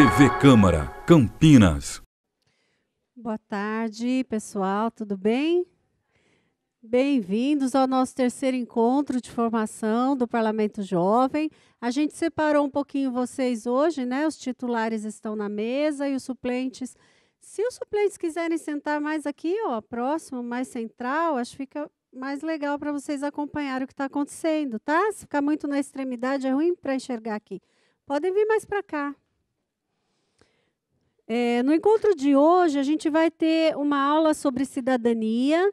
TV Câmara, Campinas. Boa tarde, pessoal, tudo bem? Bem-vindos ao nosso terceiro encontro de formação do Parlamento Jovem. A gente separou um pouquinho vocês hoje, né? Os titulares estão na mesa e os suplentes. Se os suplentes quiserem sentar mais aqui, ó, próximo, mais central, acho que fica mais legal para vocês acompanharem o que está acontecendo, tá? Se ficar muito na extremidade, é ruim para enxergar aqui. Podem vir mais para cá. É, no encontro de hoje, a gente vai ter uma aula sobre cidadania,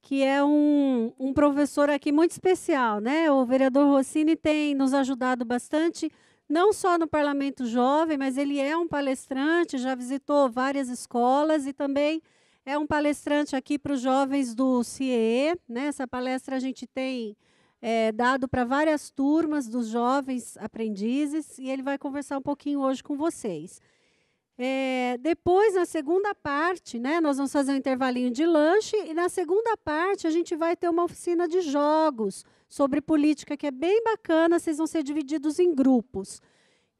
que é um, um professor aqui muito especial. Né? O vereador Rossini tem nos ajudado bastante, não só no Parlamento Jovem, mas ele é um palestrante, já visitou várias escolas e também é um palestrante aqui para os jovens do CIE. Né? Essa palestra a gente tem é, dado para várias turmas dos jovens aprendizes e ele vai conversar um pouquinho hoje com vocês. É, depois, na segunda parte, né, nós vamos fazer um intervalinho de lanche, e na segunda parte a gente vai ter uma oficina de jogos sobre política, que é bem bacana, vocês vão ser divididos em grupos.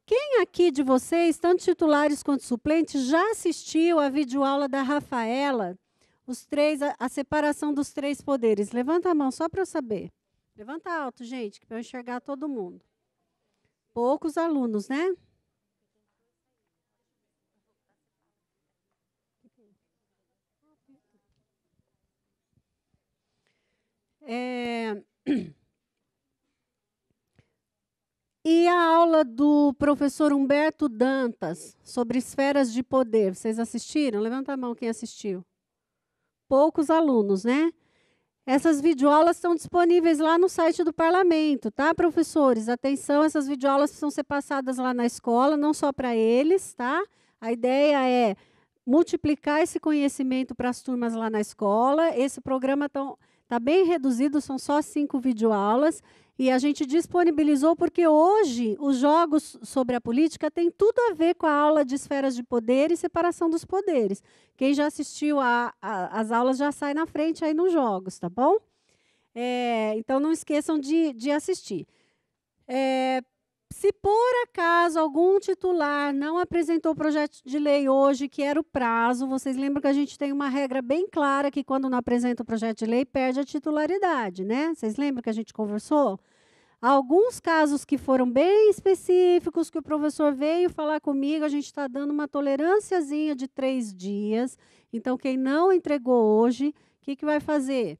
Quem aqui de vocês, tanto titulares quanto suplentes, já assistiu a videoaula da Rafaela, os três, a, a separação dos três poderes? Levanta a mão só para eu saber. Levanta alto, gente, para eu enxergar todo mundo. Poucos alunos, né? É... E a aula do professor Humberto Dantas sobre esferas de poder, vocês assistiram? Levanta a mão quem assistiu. Poucos alunos, né? Essas videoaulas estão disponíveis lá no site do parlamento, tá, professores? Atenção, essas videoaulas precisam ser passadas lá na escola, não só para eles, tá? A ideia é multiplicar esse conhecimento para as turmas lá na escola. Esse programa tão Está bem reduzido, são só cinco videoaulas. E a gente disponibilizou porque hoje os jogos sobre a política têm tudo a ver com a aula de esferas de poder e separação dos poderes. Quem já assistiu às aulas já sai na frente aí nos jogos, tá bom? É, então não esqueçam de, de assistir. É, se por acaso algum titular não apresentou o projeto de lei hoje, que era o prazo, vocês lembram que a gente tem uma regra bem clara que quando não apresenta o projeto de lei perde a titularidade, né? Vocês lembram que a gente conversou? Alguns casos que foram bem específicos, que o professor veio falar comigo, a gente está dando uma tolerânciazinha de três dias. Então, quem não entregou hoje, o que, que vai fazer?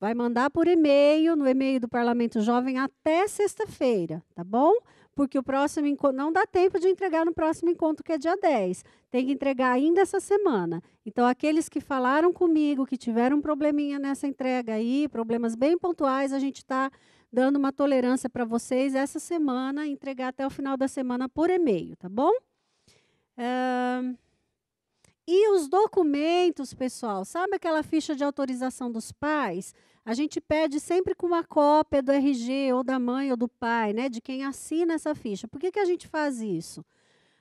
Vai mandar por e-mail, no e-mail do Parlamento Jovem, até sexta-feira, tá bom? Porque o próximo encontro não dá tempo de entregar no próximo encontro, que é dia 10. Tem que entregar ainda essa semana. Então, aqueles que falaram comigo, que tiveram um probleminha nessa entrega aí, problemas bem pontuais, a gente está dando uma tolerância para vocês essa semana, entregar até o final da semana por e-mail, tá bom? Uh... E os documentos, pessoal, sabe aquela ficha de autorização dos pais? A gente pede sempre com uma cópia do RG ou da mãe ou do pai, né, de quem assina essa ficha. Por que, que a gente faz isso?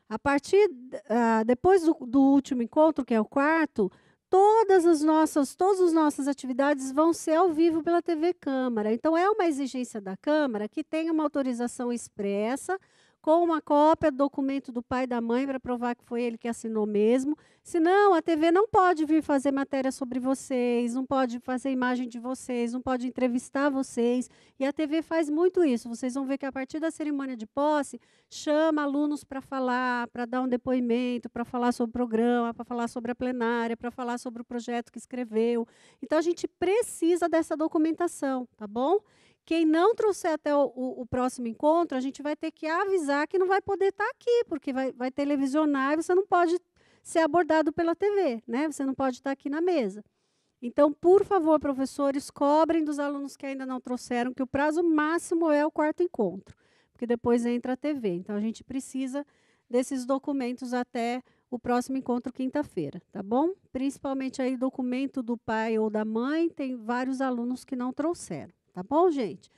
A partir uh, depois do, do último encontro, que é o quarto, todas as nossas, todas as nossas atividades vão ser ao vivo pela TV Câmara. Então é uma exigência da Câmara que tenha uma autorização expressa com uma cópia do documento do pai e da mãe para provar que foi ele que assinou mesmo. Senão, a TV não pode vir fazer matéria sobre vocês, não pode fazer imagem de vocês, não pode entrevistar vocês. E a TV faz muito isso. Vocês vão ver que a partir da cerimônia de posse, chama alunos para falar, para dar um depoimento, para falar sobre o programa, para falar sobre a plenária, para falar sobre o projeto que escreveu. Então, a gente precisa dessa documentação, tá bom? Quem não trouxer até o, o, o, próximo encontro, a gente vai ter que avisar que não vai poder estar tá aqui, porque vai, vai televisionar e você não pode ser abordado pela TV, né? Você não pode estar tá aqui na mesa. Então, por favor, professores, cobrem dos alunos que ainda não trouxeram que o prazo máximo é o quarto encontro, porque depois entra a TV. Então, a gente precisa desses documentos até o próximo encontro quinta-feira, tá bom? Principalmente aí documento do pai ou da mãe, tem vários alunos que não trouxeram. Tá bom, gente?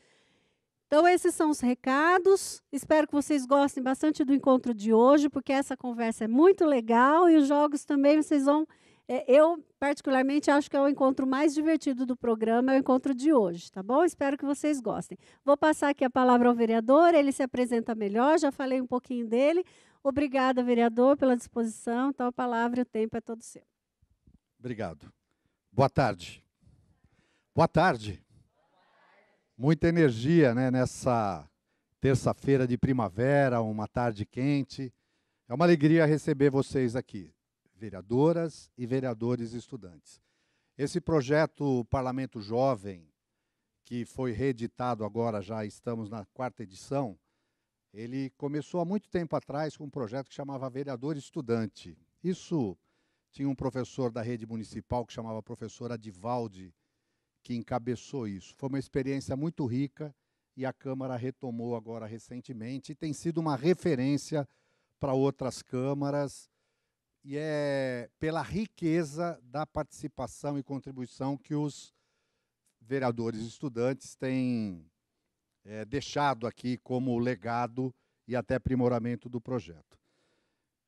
Então, esses são os recados. Espero que vocês gostem bastante do encontro de hoje, porque essa conversa é muito legal e os jogos também vocês vão. É, eu, particularmente, acho que é o encontro mais divertido do programa, é o encontro de hoje, tá bom? Espero que vocês gostem. Vou passar aqui a palavra ao vereador, ele se apresenta melhor, já falei um pouquinho dele. Obrigada, vereador, pela disposição. Então, a palavra e o tempo é todo seu. Obrigado. Boa tarde. Boa tarde muita energia né, nessa terça-feira de primavera, uma tarde quente. É uma alegria receber vocês aqui, vereadoras e vereadores estudantes. Esse projeto Parlamento Jovem, que foi reeditado agora, já estamos na quarta edição, ele começou há muito tempo atrás com um projeto que chamava Vereador Estudante. Isso tinha um professor da rede municipal que chamava professor Adivaldi, que encabeçou isso. Foi uma experiência muito rica e a Câmara retomou agora recentemente e tem sido uma referência para outras câmaras e é pela riqueza da participação e contribuição que os vereadores estudantes têm é, deixado aqui como legado e até aprimoramento do projeto.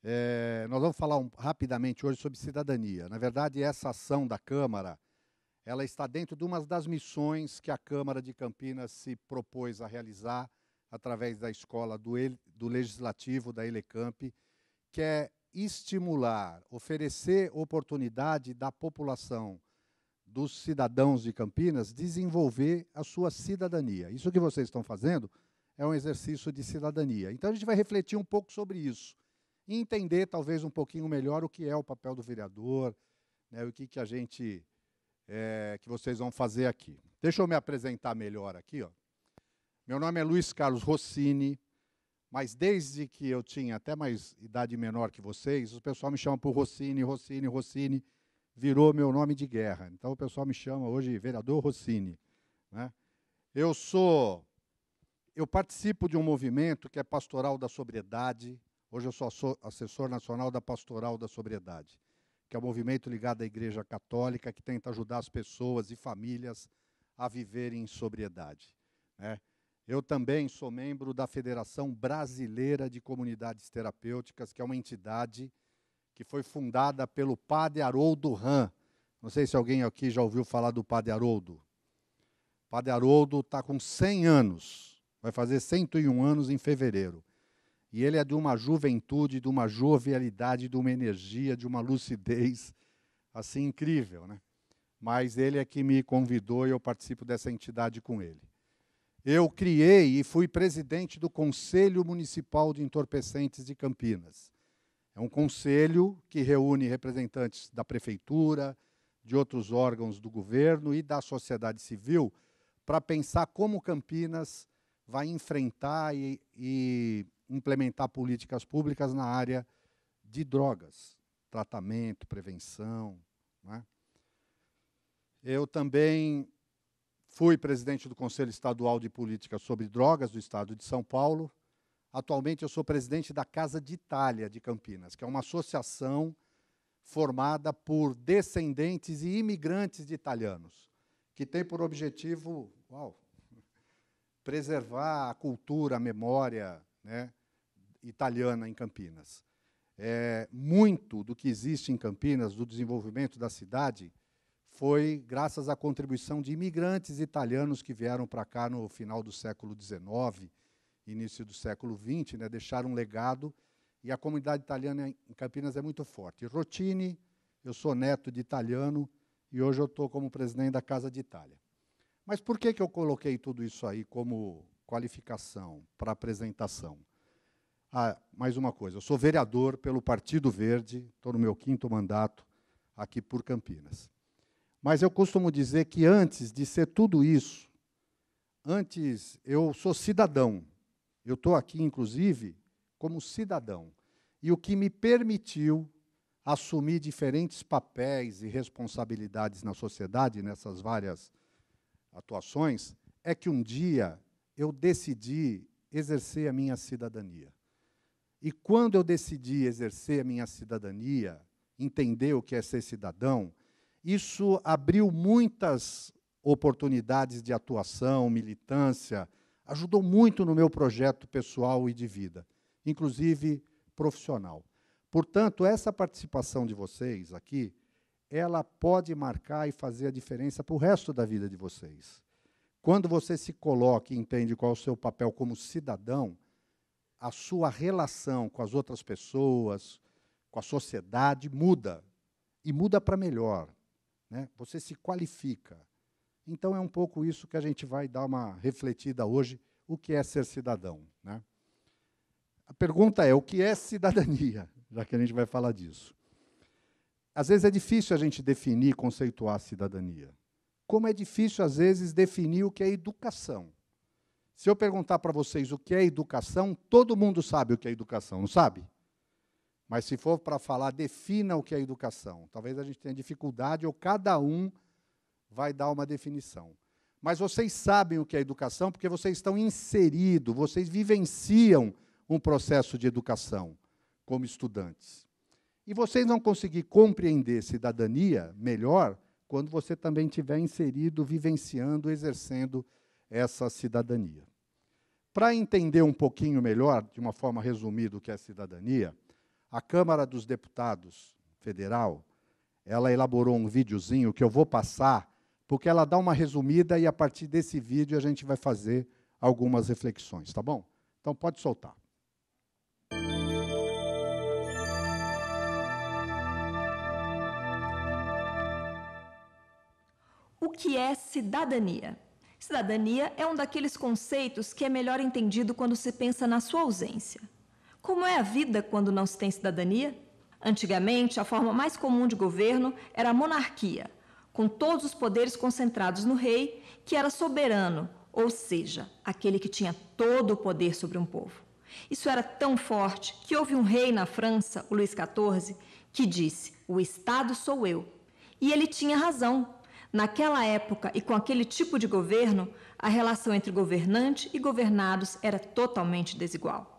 É, nós vamos falar um, rapidamente hoje sobre cidadania. Na verdade, essa ação da Câmara ela está dentro de uma das missões que a Câmara de Campinas se propôs a realizar através da escola do, do Legislativo, da Elecamp, que é estimular, oferecer oportunidade da população, dos cidadãos de Campinas, desenvolver a sua cidadania. Isso que vocês estão fazendo é um exercício de cidadania. Então a gente vai refletir um pouco sobre isso e entender talvez um pouquinho melhor o que é o papel do vereador, né, o que, que a gente é, que vocês vão fazer aqui. Deixa eu me apresentar melhor aqui. Ó. Meu nome é Luiz Carlos Rossini, mas desde que eu tinha até mais idade menor que vocês, o pessoal me chama por Rossini, Rossini, Rossini, virou meu nome de guerra. Então o pessoal me chama hoje vereador Rossini. Né? Eu sou. Eu participo de um movimento que é Pastoral da Sobriedade. Hoje eu sou assessor nacional da Pastoral da Sobriedade que é o um movimento ligado à Igreja Católica, que tenta ajudar as pessoas e famílias a viverem em sobriedade. Né? Eu também sou membro da Federação Brasileira de Comunidades Terapêuticas, que é uma entidade que foi fundada pelo padre Haroldo Ram. Não sei se alguém aqui já ouviu falar do padre Haroldo. Padre Haroldo está com 100 anos, vai fazer 101 anos em fevereiro. E ele é de uma juventude, de uma jovialidade, de uma energia, de uma lucidez assim incrível, né? Mas ele é que me convidou e eu participo dessa entidade com ele. Eu criei e fui presidente do Conselho Municipal de Entorpecentes de Campinas. É um conselho que reúne representantes da prefeitura, de outros órgãos do governo e da sociedade civil para pensar como Campinas vai enfrentar e, e implementar políticas públicas na área de drogas, tratamento, prevenção. É? Eu também fui presidente do Conselho Estadual de Política sobre Drogas do Estado de São Paulo. Atualmente eu sou presidente da Casa de Itália de Campinas, que é uma associação formada por descendentes e imigrantes de italianos, que tem por objetivo uau, preservar a cultura, a memória né, italiana em Campinas. É, muito do que existe em Campinas, do desenvolvimento da cidade, foi graças à contribuição de imigrantes italianos que vieram para cá no final do século XIX, início do século XX, né, deixaram um legado. E a comunidade italiana em Campinas é muito forte. Rotini, eu sou neto de italiano e hoje eu estou como presidente da Casa de Itália. Mas por que, que eu coloquei tudo isso aí como qualificação para apresentação? Ah, mais uma coisa, eu sou vereador pelo Partido Verde, estou no meu quinto mandato aqui por Campinas. Mas eu costumo dizer que antes de ser tudo isso, antes eu sou cidadão. Eu estou aqui, inclusive, como cidadão. E o que me permitiu assumir diferentes papéis e responsabilidades na sociedade, nessas várias atuações, é que um dia eu decidi exercer a minha cidadania. E quando eu decidi exercer a minha cidadania, entender o que é ser cidadão, isso abriu muitas oportunidades de atuação, militância, ajudou muito no meu projeto pessoal e de vida, inclusive profissional. Portanto, essa participação de vocês aqui, ela pode marcar e fazer a diferença para o resto da vida de vocês. Quando você se coloca e entende qual é o seu papel como cidadão, a sua relação com as outras pessoas, com a sociedade, muda. E muda para melhor. Né? Você se qualifica. Então é um pouco isso que a gente vai dar uma refletida hoje, o que é ser cidadão. Né? A pergunta é, o que é cidadania? Já que a gente vai falar disso. Às vezes é difícil a gente definir, conceituar a cidadania. Como é difícil, às vezes, definir o que é educação. Se eu perguntar para vocês o que é educação, todo mundo sabe o que é educação, não sabe? Mas se for para falar, defina o que é educação. Talvez a gente tenha dificuldade ou cada um vai dar uma definição. Mas vocês sabem o que é educação porque vocês estão inseridos, vocês vivenciam um processo de educação como estudantes. E vocês vão conseguir compreender cidadania melhor quando você também tiver inserido, vivenciando, exercendo essa cidadania. Para entender um pouquinho melhor, de uma forma resumida, o que é cidadania, a Câmara dos Deputados Federal, ela elaborou um videozinho que eu vou passar, porque ela dá uma resumida e a partir desse vídeo a gente vai fazer algumas reflexões, tá bom? Então pode soltar. O que é cidadania? Cidadania é um daqueles conceitos que é melhor entendido quando se pensa na sua ausência. Como é a vida quando não se tem cidadania? Antigamente, a forma mais comum de governo era a monarquia, com todos os poderes concentrados no rei, que era soberano, ou seja, aquele que tinha todo o poder sobre um povo. Isso era tão forte que houve um rei na França, o Luís XIV, que disse: O Estado sou eu. E ele tinha razão, Naquela época e com aquele tipo de governo, a relação entre governante e governados era totalmente desigual.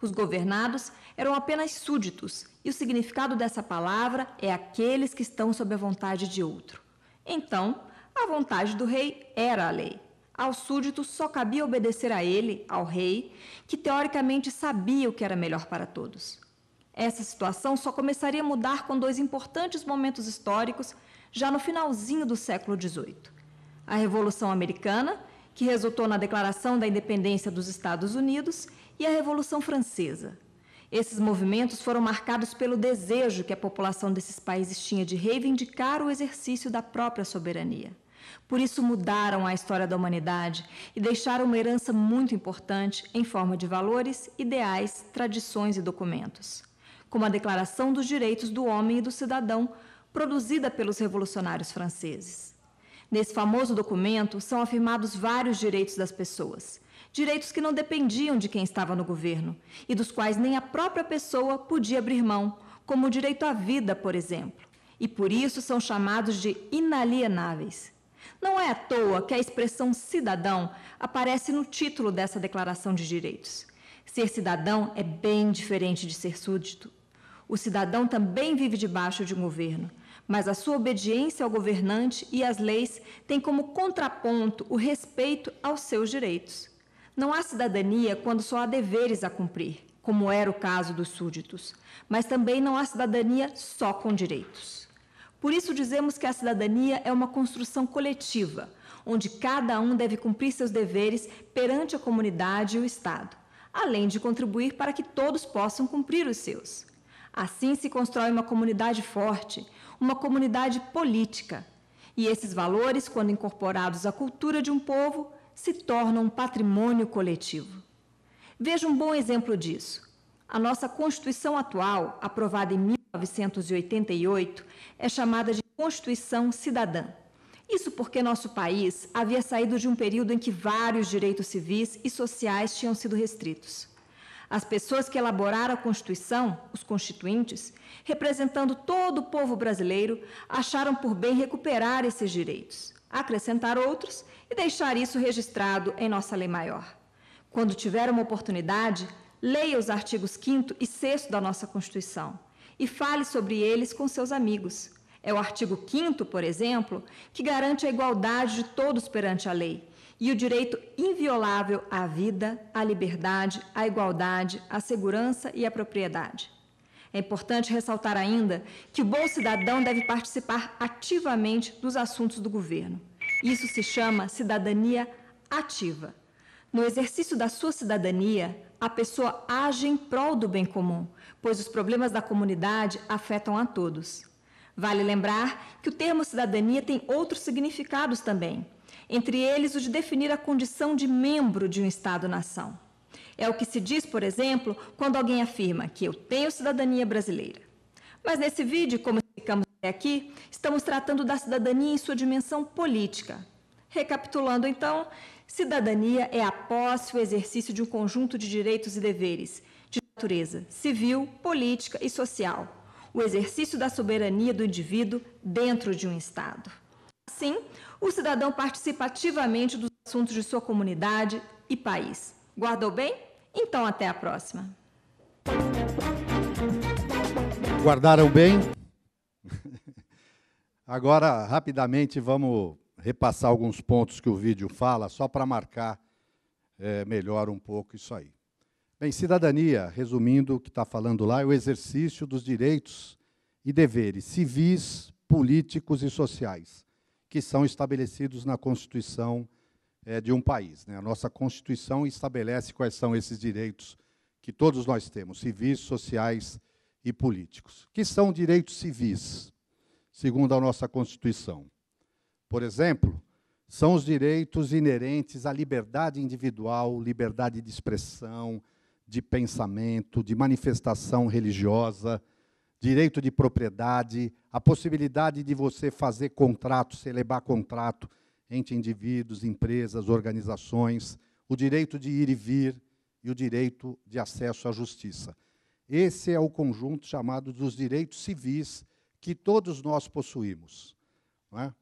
Os governados eram apenas súditos, e o significado dessa palavra é aqueles que estão sob a vontade de outro. Então, a vontade do rei era a lei. Ao súdito só cabia obedecer a ele, ao rei, que teoricamente sabia o que era melhor para todos. Essa situação só começaria a mudar com dois importantes momentos históricos já no finalzinho do século XVIII. A Revolução Americana, que resultou na declaração da independência dos Estados Unidos, e a Revolução Francesa. Esses movimentos foram marcados pelo desejo que a população desses países tinha de reivindicar o exercício da própria soberania. Por isso, mudaram a história da humanidade e deixaram uma herança muito importante em forma de valores, ideais, tradições e documentos, como a Declaração dos Direitos do Homem e do Cidadão, produzida pelos revolucionários franceses. Nesse famoso documento são afirmados vários direitos das pessoas, direitos que não dependiam de quem estava no governo e dos quais nem a própria pessoa podia abrir mão, como o direito à vida, por exemplo, e por isso são chamados de inalienáveis. Não é à toa que a expressão cidadão aparece no título dessa Declaração de Direitos. Ser cidadão é bem diferente de ser súdito. O cidadão também vive debaixo de um governo, mas a sua obediência ao governante e às leis tem como contraponto o respeito aos seus direitos. Não há cidadania quando só há deveres a cumprir, como era o caso dos súditos, mas também não há cidadania só com direitos. Por isso dizemos que a cidadania é uma construção coletiva, onde cada um deve cumprir seus deveres perante a comunidade e o Estado, além de contribuir para que todos possam cumprir os seus. Assim se constrói uma comunidade forte, uma comunidade política. E esses valores, quando incorporados à cultura de um povo, se tornam um patrimônio coletivo. Veja um bom exemplo disso. A nossa Constituição atual, aprovada em 1988, é chamada de Constituição Cidadã. Isso porque nosso país havia saído de um período em que vários direitos civis e sociais tinham sido restritos. As pessoas que elaboraram a Constituição, os constituintes, representando todo o povo brasileiro, acharam por bem recuperar esses direitos, acrescentar outros e deixar isso registrado em nossa lei maior. Quando tiver uma oportunidade, leia os artigos 5 e 6 da nossa Constituição e fale sobre eles com seus amigos. É o artigo 5, por exemplo, que garante a igualdade de todos perante a lei e o direito inviolável à vida, à liberdade, à igualdade, à segurança e à propriedade. É importante ressaltar ainda que o bom cidadão deve participar ativamente dos assuntos do governo. Isso se chama cidadania ativa. No exercício da sua cidadania, a pessoa age em prol do bem comum, pois os problemas da comunidade afetam a todos. Vale lembrar que o termo cidadania tem outros significados também entre eles o de definir a condição de membro de um Estado-nação. É o que se diz, por exemplo, quando alguém afirma que eu tenho cidadania brasileira. Mas nesse vídeo, como explicamos até aqui, estamos tratando da cidadania em sua dimensão política. Recapitulando então, cidadania é a posse, o exercício de um conjunto de direitos e deveres, de natureza civil, política e social, o exercício da soberania do indivíduo dentro de um Estado. Assim, o cidadão participa ativamente dos assuntos de sua comunidade e país. Guardou bem? Então, até a próxima. Guardaram bem? Agora, rapidamente, vamos repassar alguns pontos que o vídeo fala, só para marcar é, melhor um pouco isso aí. Bem, cidadania, resumindo o que está falando lá, é o exercício dos direitos e deveres civis, políticos e sociais que são estabelecidos na Constituição é, de um país. Né? A nossa Constituição estabelece quais são esses direitos que todos nós temos, civis, sociais e políticos, que são direitos civis, segundo a nossa Constituição. Por exemplo, são os direitos inerentes à liberdade individual, liberdade de expressão, de pensamento, de manifestação religiosa, direito de propriedade, a possibilidade de você fazer contrato, celebrar contrato entre indivíduos, empresas, organizações, o direito de ir e vir e o direito de acesso à justiça. Esse é o conjunto chamado dos direitos civis que todos nós possuímos. É?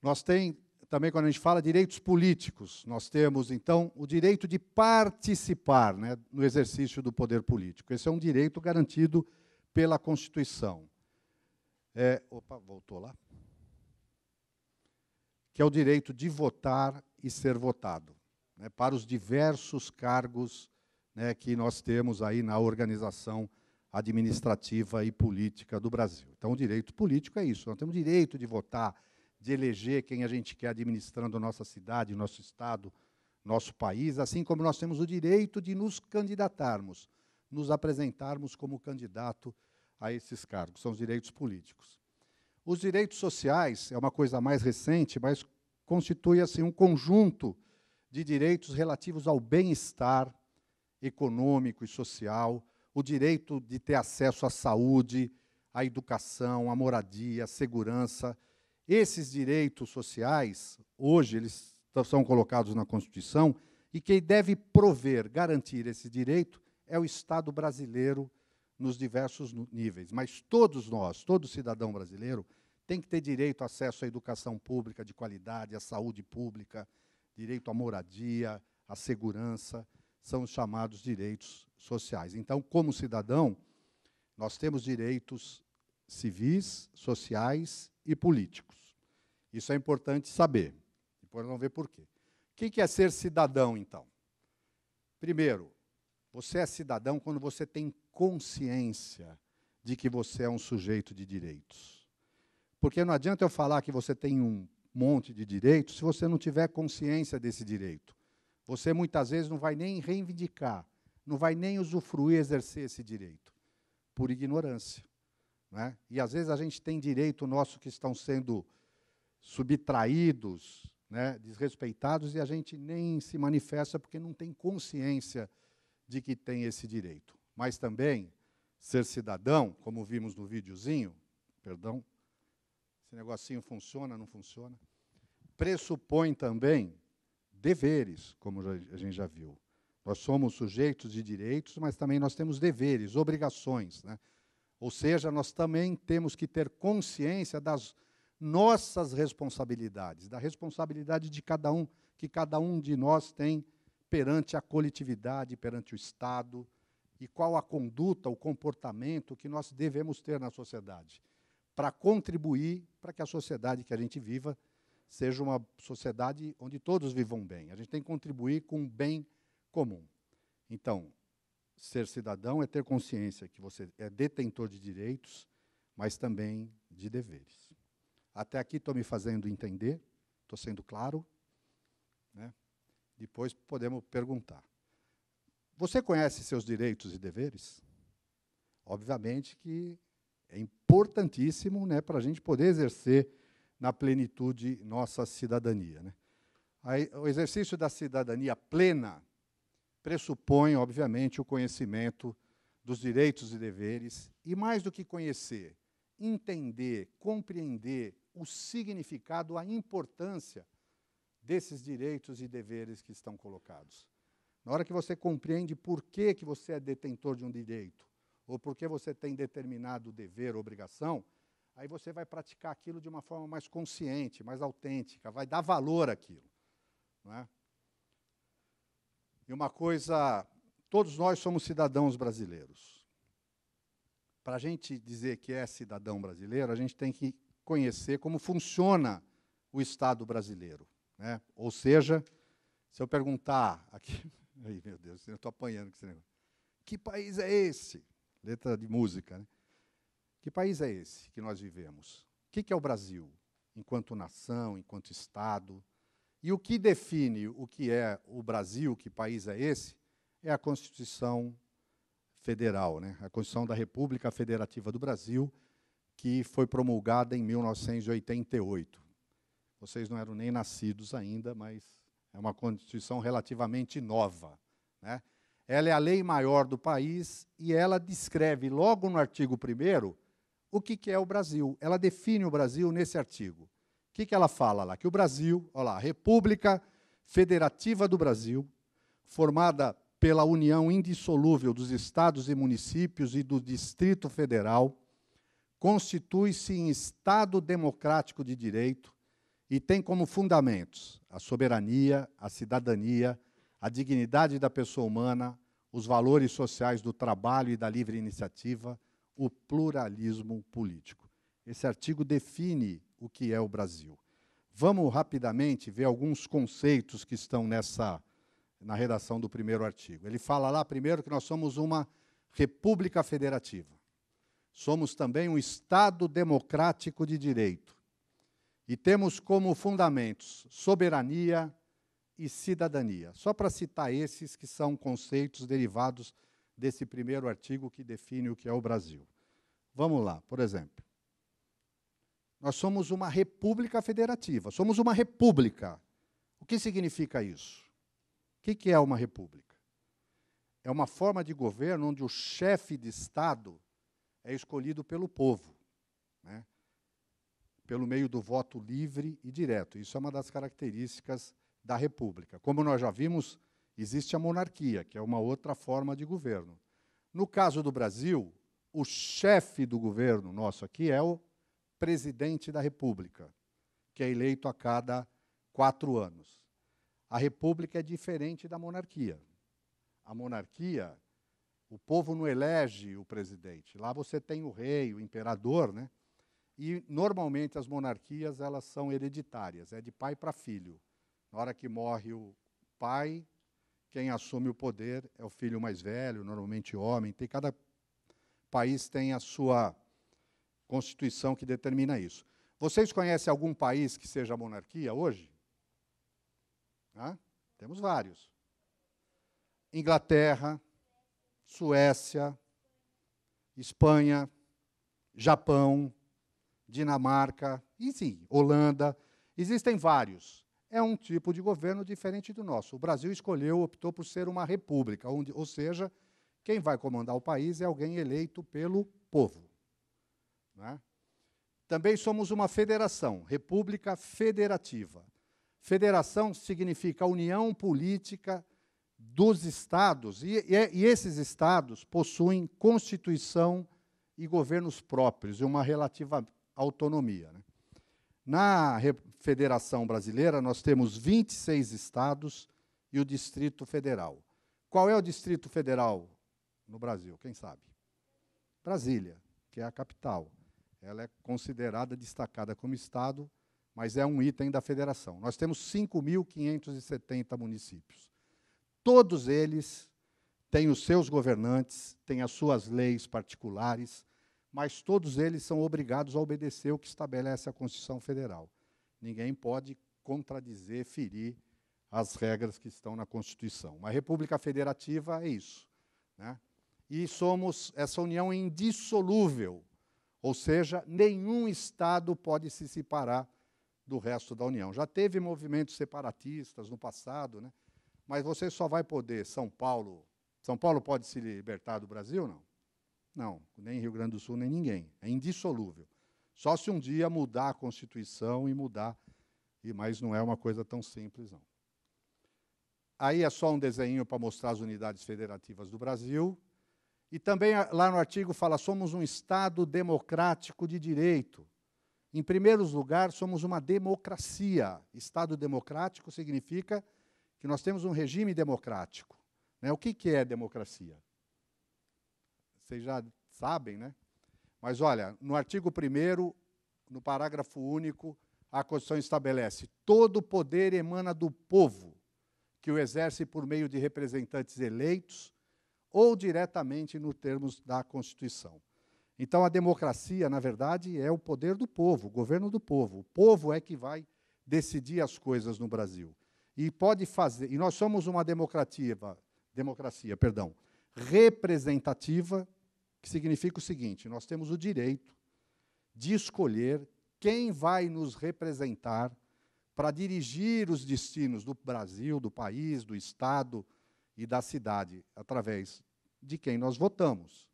Nós temos também quando a gente fala direitos políticos, nós temos então o direito de participar né, no exercício do poder político. Esse é um direito garantido pela Constituição. É, opa, voltou lá. Que é o direito de votar e ser votado, né, para os diversos cargos né, que nós temos aí na organização administrativa e política do Brasil. Então, o direito político é isso. Nós temos o direito de votar, de eleger quem a gente quer administrando nossa cidade, nosso estado, nosso país, assim como nós temos o direito de nos candidatarmos nos apresentarmos como candidato a esses cargos, são os direitos políticos. Os direitos sociais é uma coisa mais recente, mas constitui assim um conjunto de direitos relativos ao bem-estar econômico e social, o direito de ter acesso à saúde, à educação, à moradia, à segurança. Esses direitos sociais, hoje eles são colocados na Constituição, e quem deve prover, garantir esse direito é o Estado brasileiro nos diversos níveis. Mas todos nós, todo cidadão brasileiro, tem que ter direito a acesso à educação pública de qualidade, à saúde pública, direito à moradia, à segurança, são os chamados direitos sociais. Então, como cidadão, nós temos direitos civis, sociais e políticos. Isso é importante saber. Depois vamos ver por quê. O que é ser cidadão, então? Primeiro, você é cidadão quando você tem consciência de que você é um sujeito de direitos. Porque não adianta eu falar que você tem um monte de direitos se você não tiver consciência desse direito. Você muitas vezes não vai nem reivindicar, não vai nem usufruir, exercer esse direito, por ignorância. Né? E às vezes a gente tem direito nosso que estão sendo subtraídos, né, desrespeitados, e a gente nem se manifesta porque não tem consciência de que tem esse direito. Mas também ser cidadão, como vimos no videozinho, perdão, esse negocinho funciona, não funciona, pressupõe também deveres, como já, a gente já viu. Nós somos sujeitos de direitos, mas também nós temos deveres, obrigações. Né? Ou seja, nós também temos que ter consciência das nossas responsabilidades, da responsabilidade de cada um, que cada um de nós tem perante a coletividade, perante o Estado, e qual a conduta, o comportamento que nós devemos ter na sociedade, para contribuir para que a sociedade que a gente viva seja uma sociedade onde todos vivam bem. A gente tem que contribuir com um bem comum. Então, ser cidadão é ter consciência que você é detentor de direitos, mas também de deveres. Até aqui estou me fazendo entender, estou sendo claro. Depois podemos perguntar. Você conhece seus direitos e deveres? Obviamente que é importantíssimo né, para a gente poder exercer na plenitude nossa cidadania. Né? o exercício da cidadania plena pressupõe, obviamente, o conhecimento dos direitos e deveres, e mais do que conhecer, entender, compreender o significado, a importância desses direitos e deveres que estão colocados. Na hora que você compreende por que, que você é detentor de um direito, ou por que você tem determinado dever ou obrigação, aí você vai praticar aquilo de uma forma mais consciente, mais autêntica, vai dar valor àquilo. Não é? E uma coisa, todos nós somos cidadãos brasileiros. Para a gente dizer que é cidadão brasileiro, a gente tem que conhecer como funciona o Estado brasileiro. Né? Ou seja, se eu perguntar aqui, ai meu Deus, eu estou apanhando com esse negócio. Que país é esse? Letra de música, né? Que país é esse que nós vivemos? O que, que é o Brasil, enquanto nação, enquanto Estado? E o que define o que é o Brasil, que país é esse, é a Constituição Federal, né? a Constituição da República Federativa do Brasil, que foi promulgada em 1988. Vocês não eram nem nascidos ainda, mas é uma Constituição relativamente nova. Né? Ela é a lei maior do país e ela descreve, logo no artigo 1, o que, que é o Brasil. Ela define o Brasil nesse artigo. O que, que ela fala lá? Que o Brasil, olha lá, República Federativa do Brasil, formada pela união indissolúvel dos estados e municípios e do Distrito Federal, constitui-se em Estado democrático de direito, e tem como fundamentos a soberania, a cidadania, a dignidade da pessoa humana, os valores sociais do trabalho e da livre iniciativa, o pluralismo político. Esse artigo define o que é o Brasil. Vamos rapidamente ver alguns conceitos que estão nessa na redação do primeiro artigo. Ele fala lá primeiro que nós somos uma república federativa. Somos também um estado democrático de direito e temos como fundamentos soberania e cidadania. Só para citar esses que são conceitos derivados desse primeiro artigo que define o que é o Brasil. Vamos lá, por exemplo. Nós somos uma república federativa, somos uma república. O que significa isso? O que é uma república? É uma forma de governo onde o chefe de Estado é escolhido pelo povo. Né? pelo meio do voto livre e direto. Isso é uma das características da República. Como nós já vimos, existe a monarquia, que é uma outra forma de governo. No caso do Brasil, o chefe do governo nosso aqui é o presidente da República, que é eleito a cada quatro anos. A República é diferente da monarquia. A monarquia, o povo não elege o presidente. Lá você tem o rei, o imperador, né? E normalmente as monarquias elas são hereditárias, é de pai para filho. Na hora que morre o pai, quem assume o poder é o filho mais velho, normalmente homem. Tem cada país tem a sua constituição que determina isso. Vocês conhecem algum país que seja monarquia hoje? temos vários. Inglaterra, Suécia, Espanha, Japão, Dinamarca, e sim, Holanda. Existem vários. É um tipo de governo diferente do nosso. O Brasil escolheu, optou por ser uma república, onde, ou seja, quem vai comandar o país é alguém eleito pelo povo. Né? Também somos uma federação, república federativa. Federação significa união política dos estados, e, e, e esses estados possuem constituição e governos próprios, e uma relativa autonomia. Né? Na Federação Brasileira, nós temos 26 estados e o Distrito Federal. Qual é o Distrito Federal no Brasil? Quem sabe? Brasília, que é a capital. Ela é considerada destacada como estado, mas é um item da federação. Nós temos 5.570 municípios. Todos eles têm os seus governantes, têm as suas leis particulares, mas todos eles são obrigados a obedecer o que estabelece a Constituição Federal. Ninguém pode contradizer, ferir as regras que estão na Constituição. Uma República Federativa é isso. Né? E somos essa união é indissolúvel, ou seja, nenhum Estado pode se separar do resto da União. Já teve movimentos separatistas no passado, né? mas você só vai poder, São Paulo. São Paulo pode se libertar do Brasil, não? Não, nem Rio Grande do Sul, nem ninguém. É indissolúvel. Só se um dia mudar a Constituição e mudar. E Mas não é uma coisa tão simples, não. Aí é só um desenho para mostrar as unidades federativas do Brasil. E também ah, lá no artigo fala: somos um Estado democrático de direito. Em primeiro lugar, somos uma democracia. Estado democrático significa que nós temos um regime democrático. Né? O que, que é democracia? vocês já sabem, né? Mas olha, no artigo 1, no parágrafo único, a Constituição estabelece: todo poder emana do povo, que o exerce por meio de representantes eleitos ou diretamente nos termos da Constituição. Então, a democracia, na verdade, é o poder do povo, o governo do povo. O povo é que vai decidir as coisas no Brasil. E pode fazer. E nós somos uma democracia, democracia, perdão, representativa, que significa o seguinte: nós temos o direito de escolher quem vai nos representar para dirigir os destinos do Brasil, do país, do Estado e da cidade, através de quem nós votamos.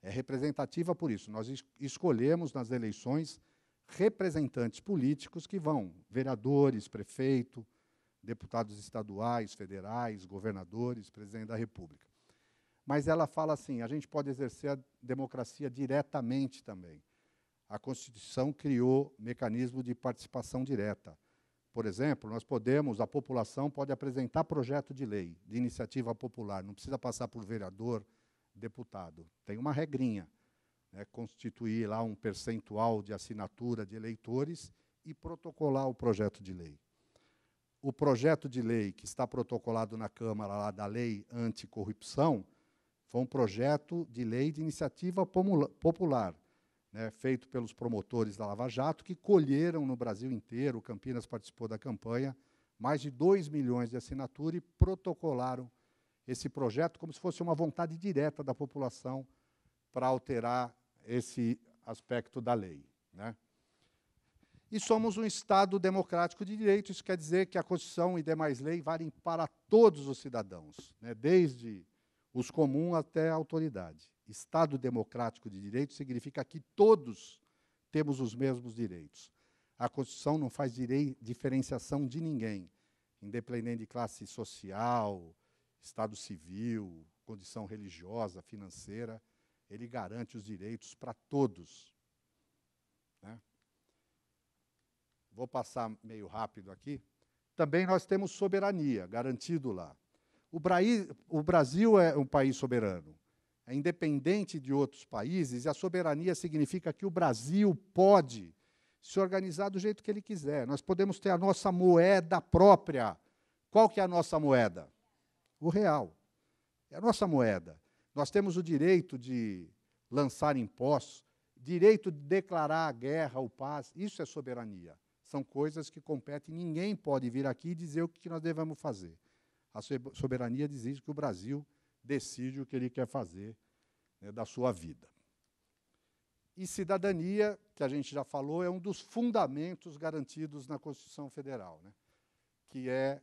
É representativa por isso. Nós es escolhemos nas eleições representantes políticos que vão, vereadores, prefeito, deputados estaduais, federais, governadores, presidente da República. Mas ela fala assim: a gente pode exercer a democracia diretamente também. A Constituição criou mecanismo de participação direta. Por exemplo, nós podemos, a população pode apresentar projeto de lei, de iniciativa popular, não precisa passar por vereador, deputado. Tem uma regrinha, né, constituir lá um percentual de assinatura de eleitores e protocolar o projeto de lei. O projeto de lei que está protocolado na Câmara lá da lei anticorrupção, foi um projeto de lei de iniciativa popular, né, feito pelos promotores da Lava Jato, que colheram no Brasil inteiro, Campinas participou da campanha, mais de 2 milhões de assinaturas e protocolaram esse projeto como se fosse uma vontade direta da população para alterar esse aspecto da lei. Né? E somos um Estado democrático de direito, isso quer dizer que a Constituição e demais leis valem para todos os cidadãos, né? desde os comuns até a autoridade. Estado democrático de direito significa que todos temos os mesmos direitos. A Constituição não faz diferenciação de ninguém, independente de classe social, estado civil, condição religiosa, financeira. Ele garante os direitos para todos. Né? Vou passar meio rápido aqui. Também nós temos soberania, garantido lá. O Brasil é um país soberano, é independente de outros países, e a soberania significa que o Brasil pode se organizar do jeito que ele quiser. Nós podemos ter a nossa moeda própria. Qual que é a nossa moeda? O real. É a nossa moeda. Nós temos o direito de lançar impostos, direito de declarar a guerra ou paz. Isso é soberania. São coisas que competem. Ninguém pode vir aqui e dizer o que nós devemos fazer. A soberania diz que o Brasil decide o que ele quer fazer né, da sua vida. E cidadania, que a gente já falou, é um dos fundamentos garantidos na Constituição Federal, né, que é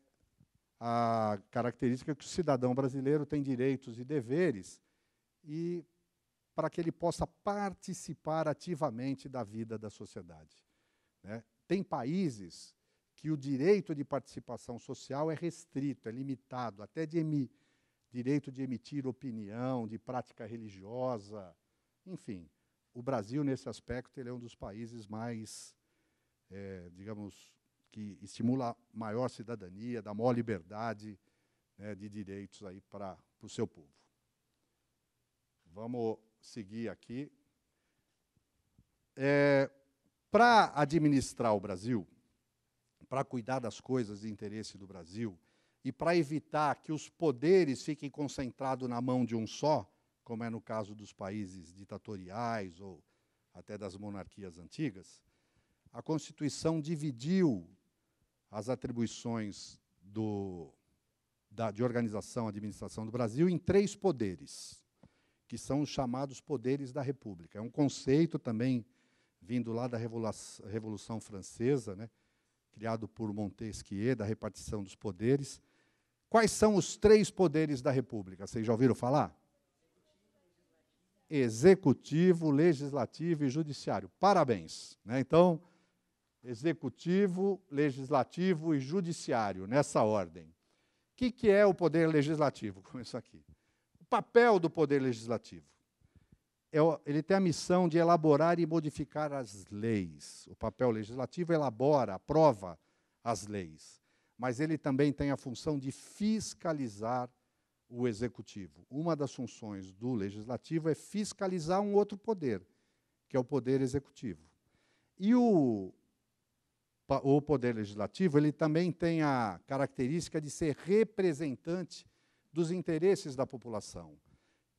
a característica que o cidadão brasileiro tem direitos e deveres e para que ele possa participar ativamente da vida da sociedade. Né. Tem países que o direito de participação social é restrito, é limitado, até de emi, direito de emitir opinião, de prática religiosa, enfim. O Brasil, nesse aspecto, ele é um dos países mais, é, digamos, que estimula maior cidadania, dá maior liberdade né, de direitos aí para o seu povo. Vamos seguir aqui. É, eh, para administrar o Brasil, para cuidar das coisas de interesse do Brasil e para evitar que os poderes fiquem concentrados na mão de um só, como é no caso dos países ditatoriais ou até das monarquias antigas, a Constituição dividiu as atribuições do, da, de organização e administração do Brasil em três poderes, que são os chamados poderes da República. É um conceito também vindo lá da Revolução, Revolução Francesa, né, criado por Montesquieu, da repartição dos poderes. Quais são os três poderes da República? Vocês já ouviram falar? Executivo, legislativo e judiciário. Parabéns. Né? Então, executivo, legislativo e judiciário, nessa ordem. O que, que é o poder legislativo? Começo aqui. O papel do poder legislativo. É ele tem a missão de elaborar e modificar as leis. O papel legislativo elabora, aprova as leis, mas ele também tem a função de fiscalizar o executivo. Uma das funções do legislativo é fiscalizar um outro poder, que é o poder executivo. E o, o poder legislativo, ele também tem a característica de ser representante dos interesses da população.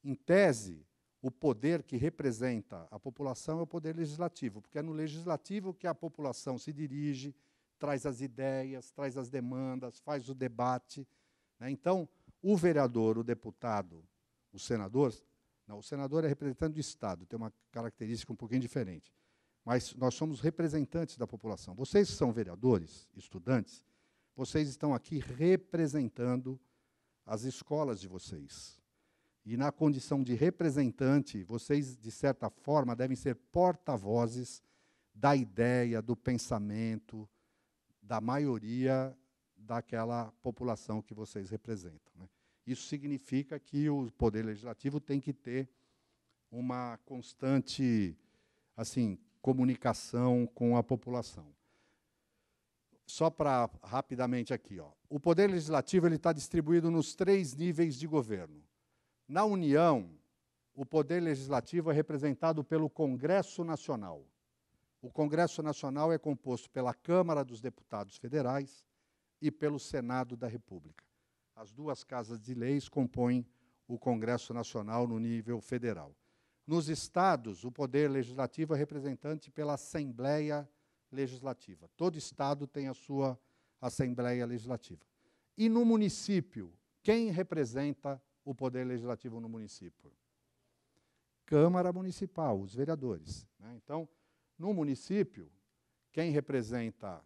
Em tese, o poder que representa a população é o poder legislativo, porque é no legislativo que a população se dirige, traz as ideias, traz as demandas, faz o debate. Né? Então, o vereador, o deputado, o senador, não, o senador é representante do Estado, tem uma característica um pouquinho diferente, mas nós somos representantes da população. Vocês são vereadores, estudantes, vocês estão aqui representando as escolas de vocês, e na condição de representante, vocês, de certa forma, devem ser porta-vozes da ideia, do pensamento da maioria daquela população que vocês representam. Né? Isso significa que o Poder Legislativo tem que ter uma constante assim comunicação com a população. Só para rapidamente aqui, ó. o Poder Legislativo ele está distribuído nos três níveis de governo na União, o poder legislativo é representado pelo Congresso Nacional. O Congresso Nacional é composto pela Câmara dos Deputados Federais e pelo Senado da República. As duas casas de leis compõem o Congresso Nacional no nível federal. Nos estados, o poder legislativo é representante pela Assembleia Legislativa. Todo estado tem a sua Assembleia Legislativa. E no município, quem representa o poder legislativo no município. Câmara Municipal, os vereadores. Né? Então, no município, quem representa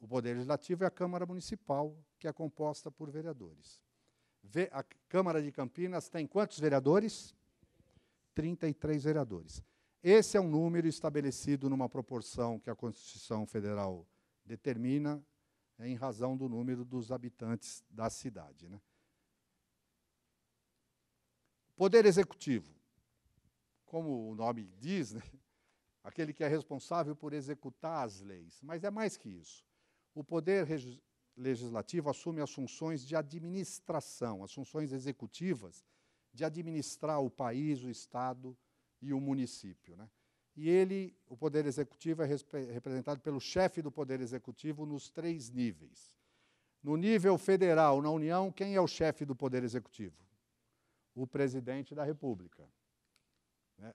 o Poder Legislativo é a Câmara Municipal, que é composta por vereadores. A Câmara de Campinas tem quantos vereadores? 33 vereadores. Esse é um número estabelecido numa proporção que a Constituição Federal determina em razão do número dos habitantes da cidade. Né? Poder executivo. Como o nome diz, né? aquele que é responsável por executar as leis. Mas é mais que isso. O poder legislativo assume as funções de administração, as funções executivas de administrar o país, o Estado e o município. Né? E ele, o poder executivo, é representado pelo chefe do poder executivo nos três níveis. No nível federal, na União, quem é o chefe do poder executivo? o presidente da República. Né?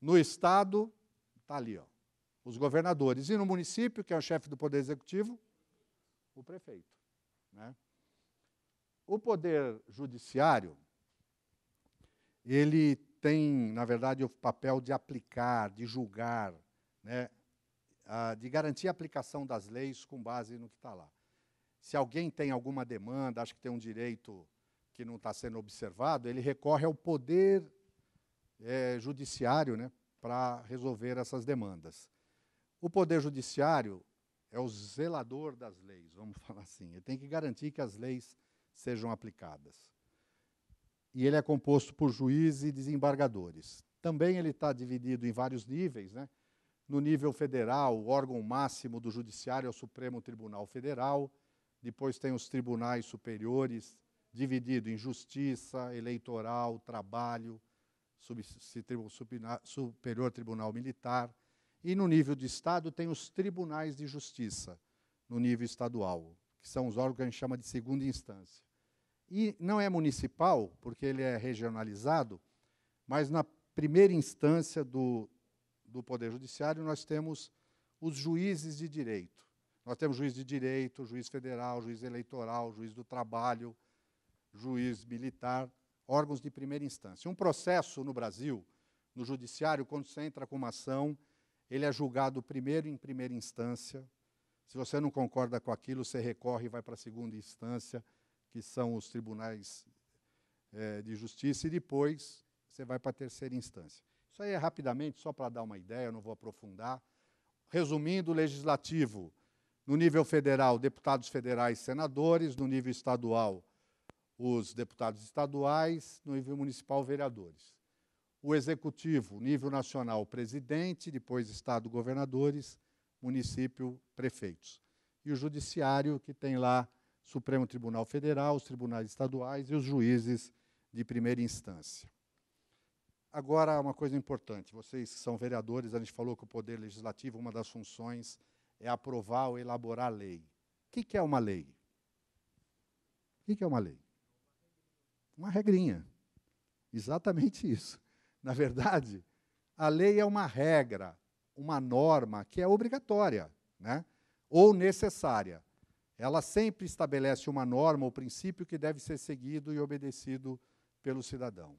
No Estado, está ali, ó, os governadores. E no município, que é o chefe do Poder Executivo, o prefeito. Né? O Poder Judiciário, ele tem, na verdade, o papel de aplicar, de julgar, né, ah, de garantir a aplicação das leis com base no que está lá. Se alguém tem alguma demanda, acha que tem um direito que não está sendo observado, ele recorre ao poder é, judiciário né, para resolver essas demandas. O poder judiciário é o zelador das leis, vamos falar assim. Ele tem que garantir que as leis sejam aplicadas. E ele é composto por juízes e desembargadores. Também ele está dividido em vários níveis, né? No nível federal, o órgão máximo do judiciário é o Supremo Tribunal Federal. Depois tem os tribunais superiores dividido em justiça, eleitoral, trabalho, superior tribunal militar. E no nível de Estado tem os tribunais de justiça, no nível estadual, que são os órgãos que a gente chama de segunda instância. E não é municipal, porque ele é regionalizado, mas na primeira instância do, do Poder Judiciário nós temos os juízes de direito. Nós temos juiz de direito, juiz federal, juiz eleitoral, juiz do trabalho, juiz militar, órgãos de primeira instância. Um processo no Brasil, no judiciário, quando você entra com uma ação, ele é julgado primeiro em primeira instância. Se você não concorda com aquilo, você recorre e vai para a segunda instância, que são os tribunais é, de justiça, e depois você vai para a terceira instância. Isso aí é rapidamente, só para dar uma ideia, não vou aprofundar. Resumindo, o legislativo, no nível federal, deputados federais, senadores, no nível estadual, os deputados estaduais, no nível municipal, vereadores. O executivo, nível nacional, presidente, depois estado, governadores, município, prefeitos. E o judiciário, que tem lá Supremo Tribunal Federal, os tribunais estaduais e os juízes de primeira instância. Agora, uma coisa importante: vocês que são vereadores, a gente falou que o Poder Legislativo, uma das funções é aprovar ou elaborar lei. O que é uma lei? O que é uma lei? Uma regrinha. Exatamente isso. Na verdade, a lei é uma regra, uma norma que é obrigatória né? ou necessária. Ela sempre estabelece uma norma ou princípio que deve ser seguido e obedecido pelo cidadão.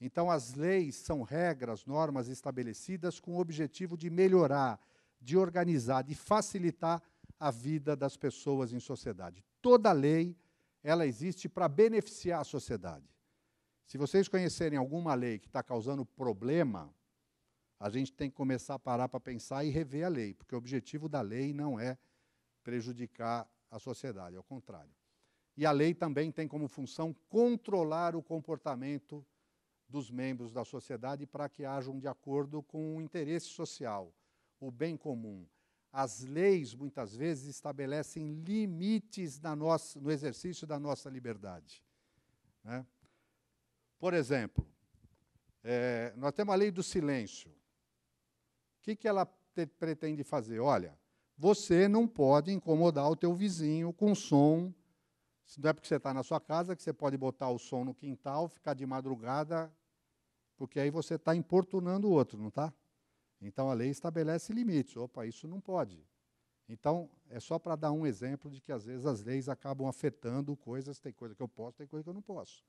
Então, as leis são regras, normas estabelecidas com o objetivo de melhorar, de organizar, de facilitar a vida das pessoas em sociedade. Toda lei ela existe para beneficiar a sociedade. Se vocês conhecerem alguma lei que está causando problema, a gente tem que começar a parar para pensar e rever a lei, porque o objetivo da lei não é prejudicar a sociedade, ao é contrário. E a lei também tem como função controlar o comportamento dos membros da sociedade para que hajam de acordo com o interesse social, o bem comum, as leis, muitas vezes, estabelecem limites na nossa, no exercício da nossa liberdade. Né? Por exemplo, é, nós temos a lei do silêncio. O que, que ela te, pretende fazer? Olha, você não pode incomodar o teu vizinho com som. Não é porque você está na sua casa que você pode botar o som no quintal, ficar de madrugada, porque aí você está importunando o outro, não está? Então a lei estabelece limites. Opa, isso não pode. Então, é só para dar um exemplo de que às vezes as leis acabam afetando coisas, tem coisa que eu posso, tem coisa que eu não posso.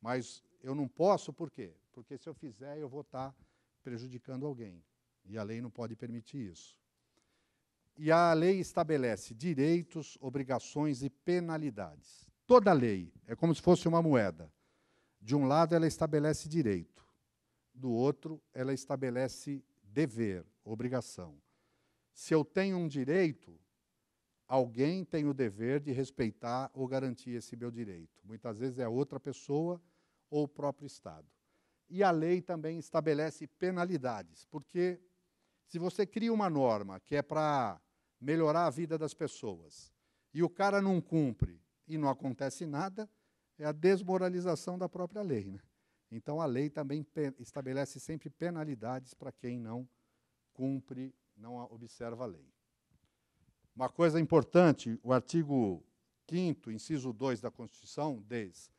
Mas eu não posso por quê? Porque se eu fizer, eu vou estar tá prejudicando alguém. E a lei não pode permitir isso. E a lei estabelece direitos, obrigações e penalidades. Toda lei é como se fosse uma moeda. De um lado, ela estabelece direito, do outro, ela estabelece dever, obrigação. Se eu tenho um direito, alguém tem o dever de respeitar ou garantir esse meu direito. Muitas vezes é outra pessoa ou o próprio Estado. E a lei também estabelece penalidades, porque se você cria uma norma que é para melhorar a vida das pessoas e o cara não cumpre e não acontece nada, é a desmoralização da própria lei. Né? Então a lei também estabelece sempre penalidades para quem não cumpre, não observa a lei. Uma coisa importante, o artigo 5 inciso 2 da Constituição diz: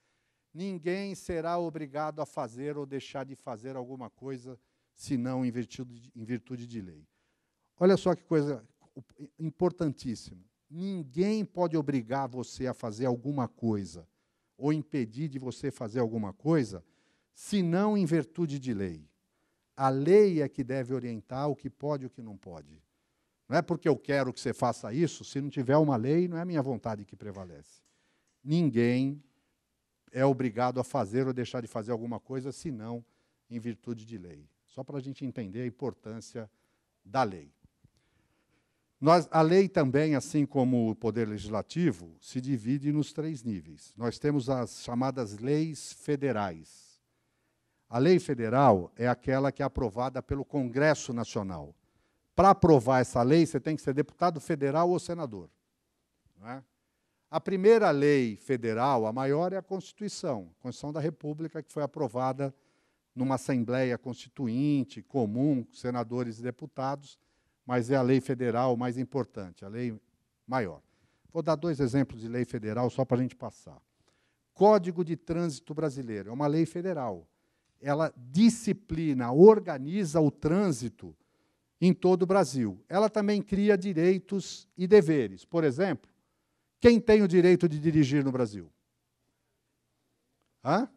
Ninguém será obrigado a fazer ou deixar de fazer alguma coisa senão em virtude, em virtude de lei. Olha só que coisa importantíssima. Ninguém pode obrigar você a fazer alguma coisa ou impedir de você fazer alguma coisa senão em virtude de lei. A lei é que deve orientar o que pode e o que não pode. Não é porque eu quero que você faça isso, se não tiver uma lei, não é a minha vontade que prevalece. Ninguém é obrigado a fazer ou deixar de fazer alguma coisa, senão em virtude de lei. Só para a gente entender a importância da lei. Nós, a lei também, assim como o poder legislativo, se divide nos três níveis. Nós temos as chamadas leis federais, a lei federal é aquela que é aprovada pelo Congresso Nacional. Para aprovar essa lei, você tem que ser deputado federal ou senador. É? A primeira lei federal, a maior, é a Constituição, a Constituição da República, que foi aprovada numa Assembleia Constituinte comum, senadores e deputados, mas é a lei federal mais importante, a lei maior. Vou dar dois exemplos de lei federal só para a gente passar. Código de Trânsito Brasileiro é uma lei federal, ela disciplina, organiza o trânsito em todo o Brasil. Ela também cria direitos e deveres. Por exemplo, quem tem o direito de dirigir no Brasil? Hã?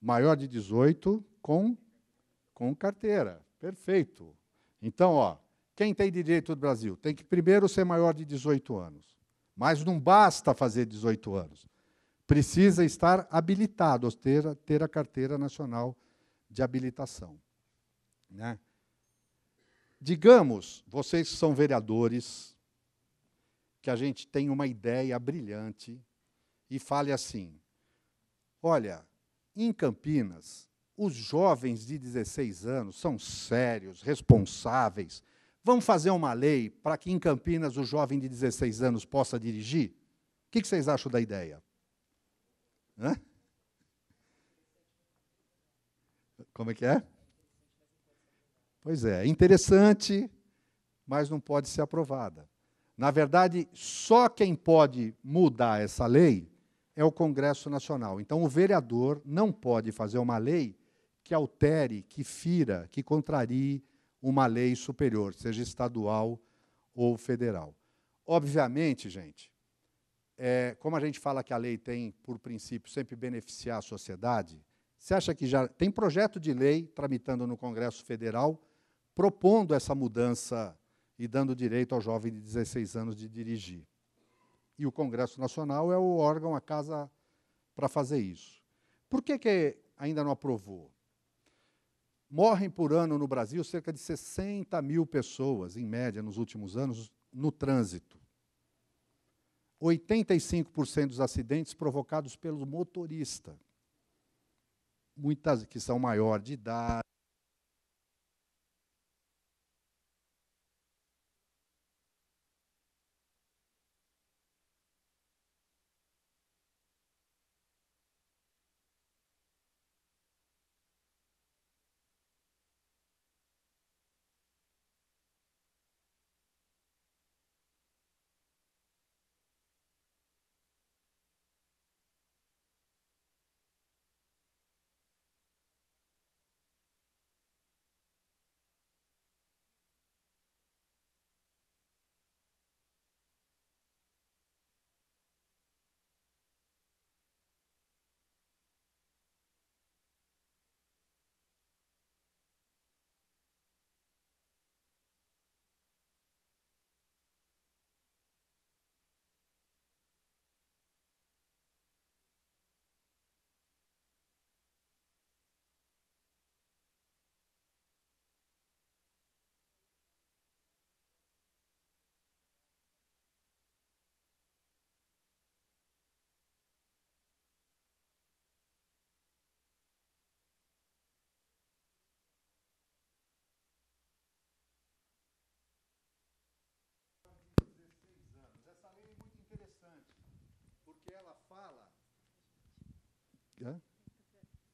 Maior de 18 com, com carteira. Perfeito. Então, ó, quem tem direito no Brasil? Tem que primeiro ser maior de 18 anos. Mas não basta fazer 18 anos precisa estar habilitado, ou ter, ter a carteira nacional de habilitação. Né? Digamos, vocês que são vereadores, que a gente tem uma ideia brilhante e fale assim: olha, em Campinas, os jovens de 16 anos são sérios, responsáveis. Vamos fazer uma lei para que em Campinas o jovem de 16 anos possa dirigir? O que vocês acham da ideia? Hã? Como é que é? Pois é, é interessante, mas não pode ser aprovada. Na verdade, só quem pode mudar essa lei é o Congresso Nacional. Então, o vereador não pode fazer uma lei que altere, que fira, que contrarie uma lei superior, seja estadual ou federal. Obviamente, gente, é, como a gente fala que a lei tem, por princípio, sempre beneficiar a sociedade, você acha que já tem projeto de lei tramitando no Congresso Federal propondo essa mudança e dando direito ao jovem de 16 anos de dirigir? E o Congresso Nacional é o órgão, a casa para fazer isso. Por que, que ainda não aprovou? Morrem por ano no Brasil cerca de 60 mil pessoas, em média, nos últimos anos, no trânsito. 85% dos acidentes provocados pelo motorista, muitas que são maior de idade,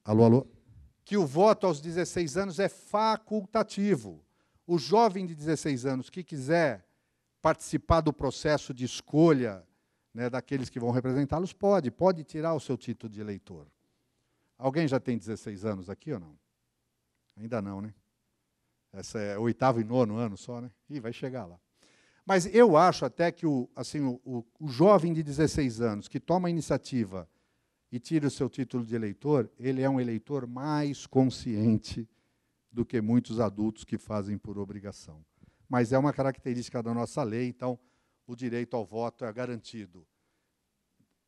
Alô, alô? Que o voto aos 16 anos é facultativo. O jovem de 16 anos que quiser participar do processo de escolha né, daqueles que vão representá-los, pode, pode tirar o seu título de eleitor. Alguém já tem 16 anos aqui ou não? Ainda não, né? Essa é oitavo e nono ano só, né? E vai chegar lá. Mas eu acho até que o, assim, o, o, o jovem de 16 anos que toma a iniciativa e tira o seu título de eleitor, ele é um eleitor mais consciente do que muitos adultos que fazem por obrigação. Mas é uma característica da nossa lei, então o direito ao voto é garantido.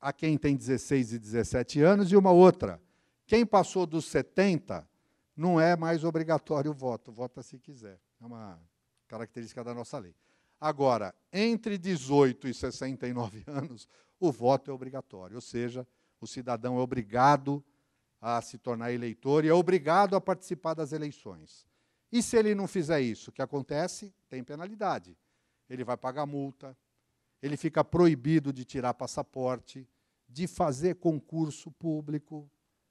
A quem tem 16 e 17 anos e uma outra. Quem passou dos 70 não é mais obrigatório o voto, vota se quiser. É uma característica da nossa lei. Agora, entre 18 e 69 anos, o voto é obrigatório, ou seja, o cidadão é obrigado a se tornar eleitor e é obrigado a participar das eleições. E se ele não fizer isso, o que acontece? Tem penalidade. Ele vai pagar multa, ele fica proibido de tirar passaporte, de fazer concurso público.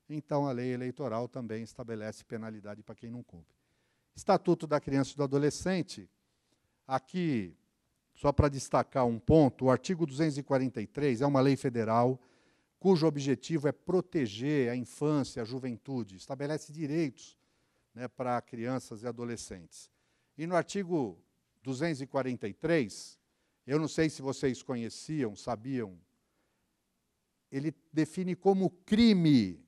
Então, a lei eleitoral também estabelece penalidade para quem não cumpre. Estatuto da Criança e do Adolescente. Aqui, só para destacar um ponto, o artigo 243 é uma lei federal cujo objetivo é proteger a infância, a juventude, estabelece direitos né, para crianças e adolescentes. E no artigo 243, eu não sei se vocês conheciam, sabiam, ele define como crime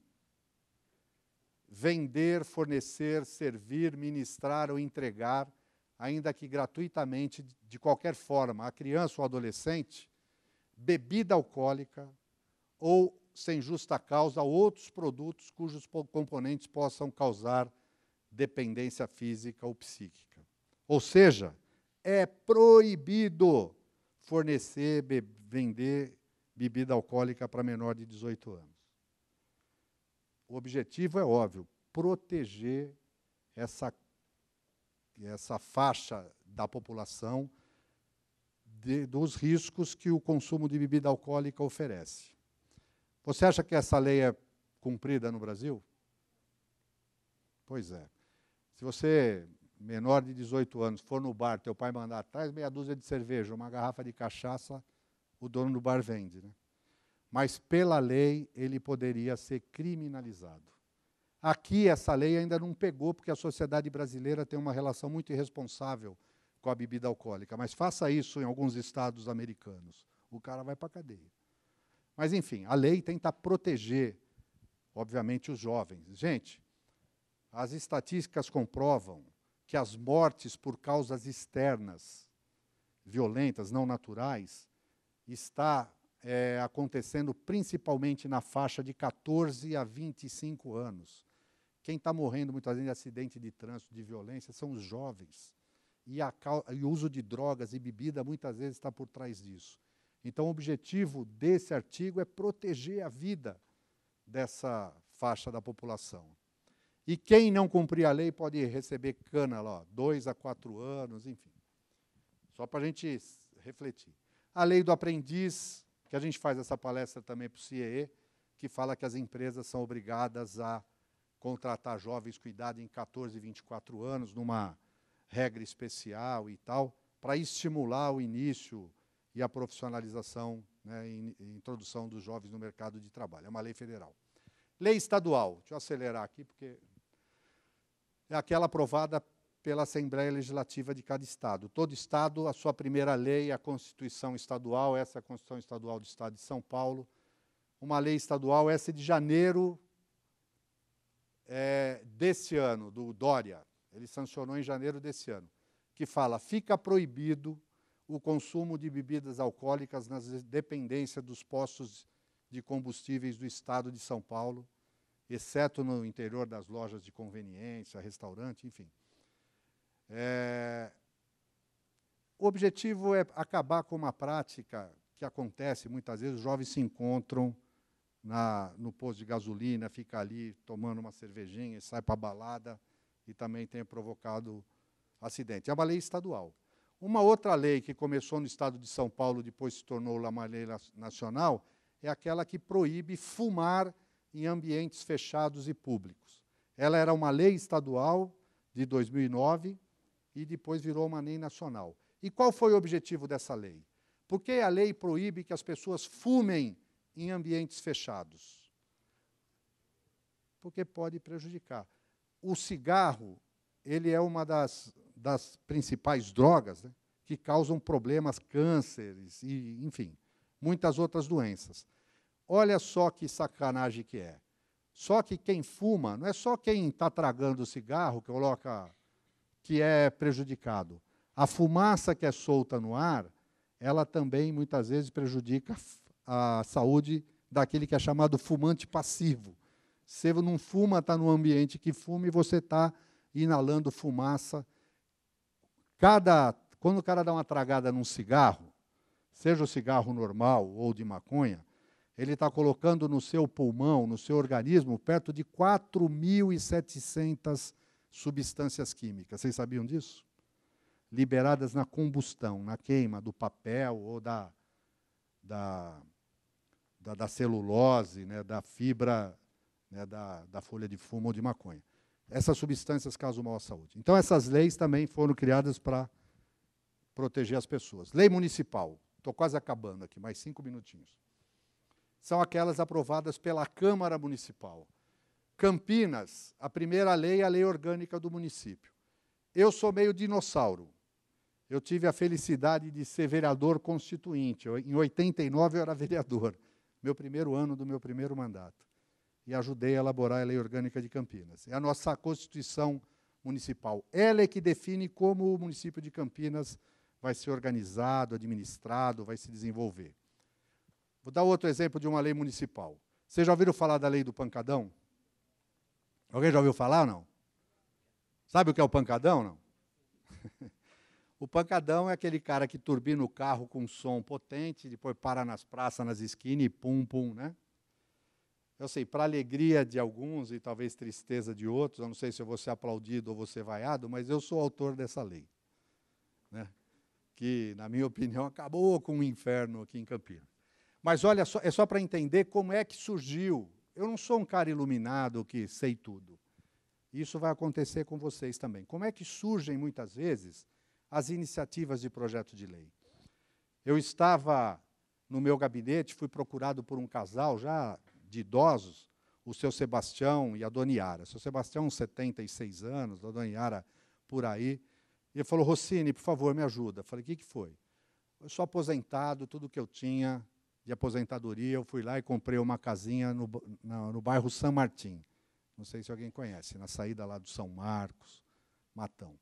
vender, fornecer, servir, ministrar ou entregar, ainda que gratuitamente, de qualquer forma, a criança ou adolescente, bebida alcoólica, ou, sem justa causa, outros produtos cujos componentes possam causar dependência física ou psíquica. Ou seja, é proibido fornecer, be vender bebida alcoólica para menor de 18 anos. O objetivo é óbvio, proteger essa, essa faixa da população de, dos riscos que o consumo de bebida alcoólica oferece. Você acha que essa lei é cumprida no Brasil? Pois é. Se você, menor de 18 anos, for no bar, teu pai mandar atrás meia dúzia de cerveja, uma garrafa de cachaça, o dono do bar vende. Né? Mas, pela lei, ele poderia ser criminalizado. Aqui, essa lei ainda não pegou, porque a sociedade brasileira tem uma relação muito irresponsável com a bebida alcoólica. Mas faça isso em alguns estados americanos. O cara vai para a cadeia. Mas, enfim, a lei tenta proteger, obviamente, os jovens. Gente, as estatísticas comprovam que as mortes por causas externas, violentas, não naturais, está é, acontecendo principalmente na faixa de 14 a 25 anos. Quem está morrendo muitas vezes de acidente de trânsito, de violência, são os jovens. e o uso de drogas e bebida muitas vezes está por trás disso. Então, o objetivo desse artigo é proteger a vida dessa faixa da população. E quem não cumprir a lei pode receber cana lá, dois a quatro anos, enfim. Só para a gente refletir. A lei do aprendiz, que a gente faz essa palestra também para o CIE, que fala que as empresas são obrigadas a contratar jovens com idade em 14 e 24 anos, numa regra especial e tal, para estimular o início e a profissionalização né, e introdução dos jovens no mercado de trabalho. É uma lei federal. Lei estadual, deixa eu acelerar aqui, porque é aquela aprovada pela Assembleia Legislativa de cada estado. Todo estado, a sua primeira lei, a Constituição Estadual, essa é a Constituição Estadual do Estado de São Paulo, uma lei estadual, essa é de janeiro é, desse ano, do Dória, ele sancionou em janeiro desse ano, que fala: fica proibido o consumo de bebidas alcoólicas nas dependências dos postos de combustíveis do Estado de São Paulo, exceto no interior das lojas de conveniência, restaurante, enfim. É... O objetivo é acabar com uma prática que acontece muitas vezes, os jovens se encontram na, no posto de gasolina, fica ali tomando uma cervejinha, sai para a balada e também tem provocado acidente. É uma lei estadual. Uma outra lei que começou no estado de São Paulo, depois se tornou uma lei nacional, é aquela que proíbe fumar em ambientes fechados e públicos. Ela era uma lei estadual de 2009 e depois virou uma lei nacional. E qual foi o objetivo dessa lei? Por que a lei proíbe que as pessoas fumem em ambientes fechados? Porque pode prejudicar. O cigarro, ele é uma das das principais drogas né, que causam problemas, cânceres e, enfim, muitas outras doenças. Olha só que sacanagem que é. Só que quem fuma, não é só quem está tragando o cigarro que coloca que é prejudicado. A fumaça que é solta no ar, ela também muitas vezes prejudica a saúde daquele que é chamado fumante passivo. Você não fuma, está no ambiente que fuma e você está inalando fumaça Cada, quando o cara dá uma tragada num cigarro, seja o cigarro normal ou de maconha, ele está colocando no seu pulmão, no seu organismo, perto de 4.700 substâncias químicas. Vocês sabiam disso? Liberadas na combustão, na queima do papel ou da, da, da, da celulose, né, da fibra, né, da, da folha de fumo ou de maconha essas substâncias causam mal à saúde. Então, essas leis também foram criadas para proteger as pessoas. Lei municipal, estou quase acabando aqui, mais cinco minutinhos. São aquelas aprovadas pela Câmara Municipal. Campinas, a primeira lei é a lei orgânica do município. Eu sou meio dinossauro. Eu tive a felicidade de ser vereador constituinte. Eu, em 89 eu era vereador, meu primeiro ano do meu primeiro mandato e ajudei a elaborar a Lei Orgânica de Campinas. É a nossa Constituição Municipal. Ela é que define como o município de Campinas vai ser organizado, administrado, vai se desenvolver. Vou dar outro exemplo de uma lei municipal. Vocês já ouviram falar da lei do pancadão? Alguém já ouviu falar não? Sabe o que é o pancadão não? o pancadão é aquele cara que turbina o carro com um som potente, depois para nas praças, nas esquinas e pum pum, né? Eu sei, para alegria de alguns e talvez tristeza de outros, eu não sei se eu vou ser aplaudido ou vou ser vaiado, mas eu sou autor dessa lei. Né? Que, na minha opinião, acabou com o inferno aqui em Campinas. Mas olha, só, é só para entender como é que surgiu. Eu não sou um cara iluminado que sei tudo. Isso vai acontecer com vocês também. Como é que surgem, muitas vezes, as iniciativas de projeto de lei? Eu estava no meu gabinete, fui procurado por um casal já de idosos, o seu Sebastião e a Dona Yara. O seu Sebastião, 76 anos, a Dona Yara por aí. Ele falou, Rossini, por favor, me ajuda. Eu falei, o que, que foi? Eu sou aposentado, tudo que eu tinha de aposentadoria, eu fui lá e comprei uma casinha no, no, no bairro San Martim. Não sei se alguém conhece, na saída lá do São Marcos, Matão.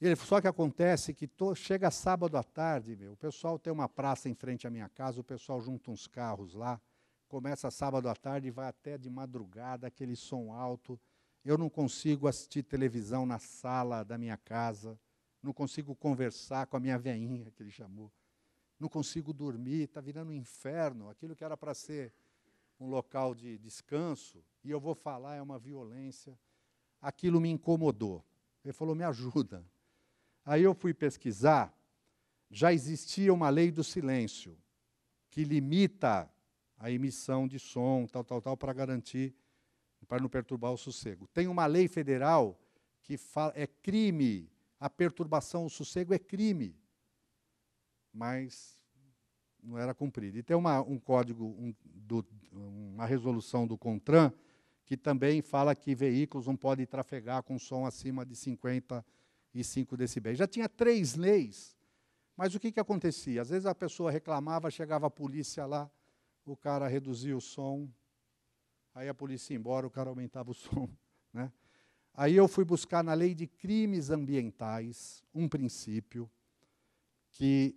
Ele, só que acontece que to, chega sábado à tarde, meu, o pessoal tem uma praça em frente à minha casa, o pessoal junta uns carros lá, Começa sábado à tarde e vai até de madrugada, aquele som alto. Eu não consigo assistir televisão na sala da minha casa. Não consigo conversar com a minha veinha, que ele chamou. Não consigo dormir, está virando um inferno. Aquilo que era para ser um local de descanso, e eu vou falar, é uma violência. Aquilo me incomodou. Ele falou: me ajuda. Aí eu fui pesquisar, já existia uma lei do silêncio que limita a emissão de som, tal, tal, tal, para garantir, para não perturbar o sossego. Tem uma lei federal que é crime, a perturbação, o sossego é crime, mas não era cumprido. E tem uma, um código, um, do, uma resolução do CONTRAN, que também fala que veículos não podem trafegar com som acima de 55 decibéis. Já tinha três leis, mas o que, que acontecia? Às vezes a pessoa reclamava, chegava a polícia lá, o cara reduzia o som, aí a polícia ia embora, o cara aumentava o som. Né? Aí eu fui buscar na lei de crimes ambientais um princípio que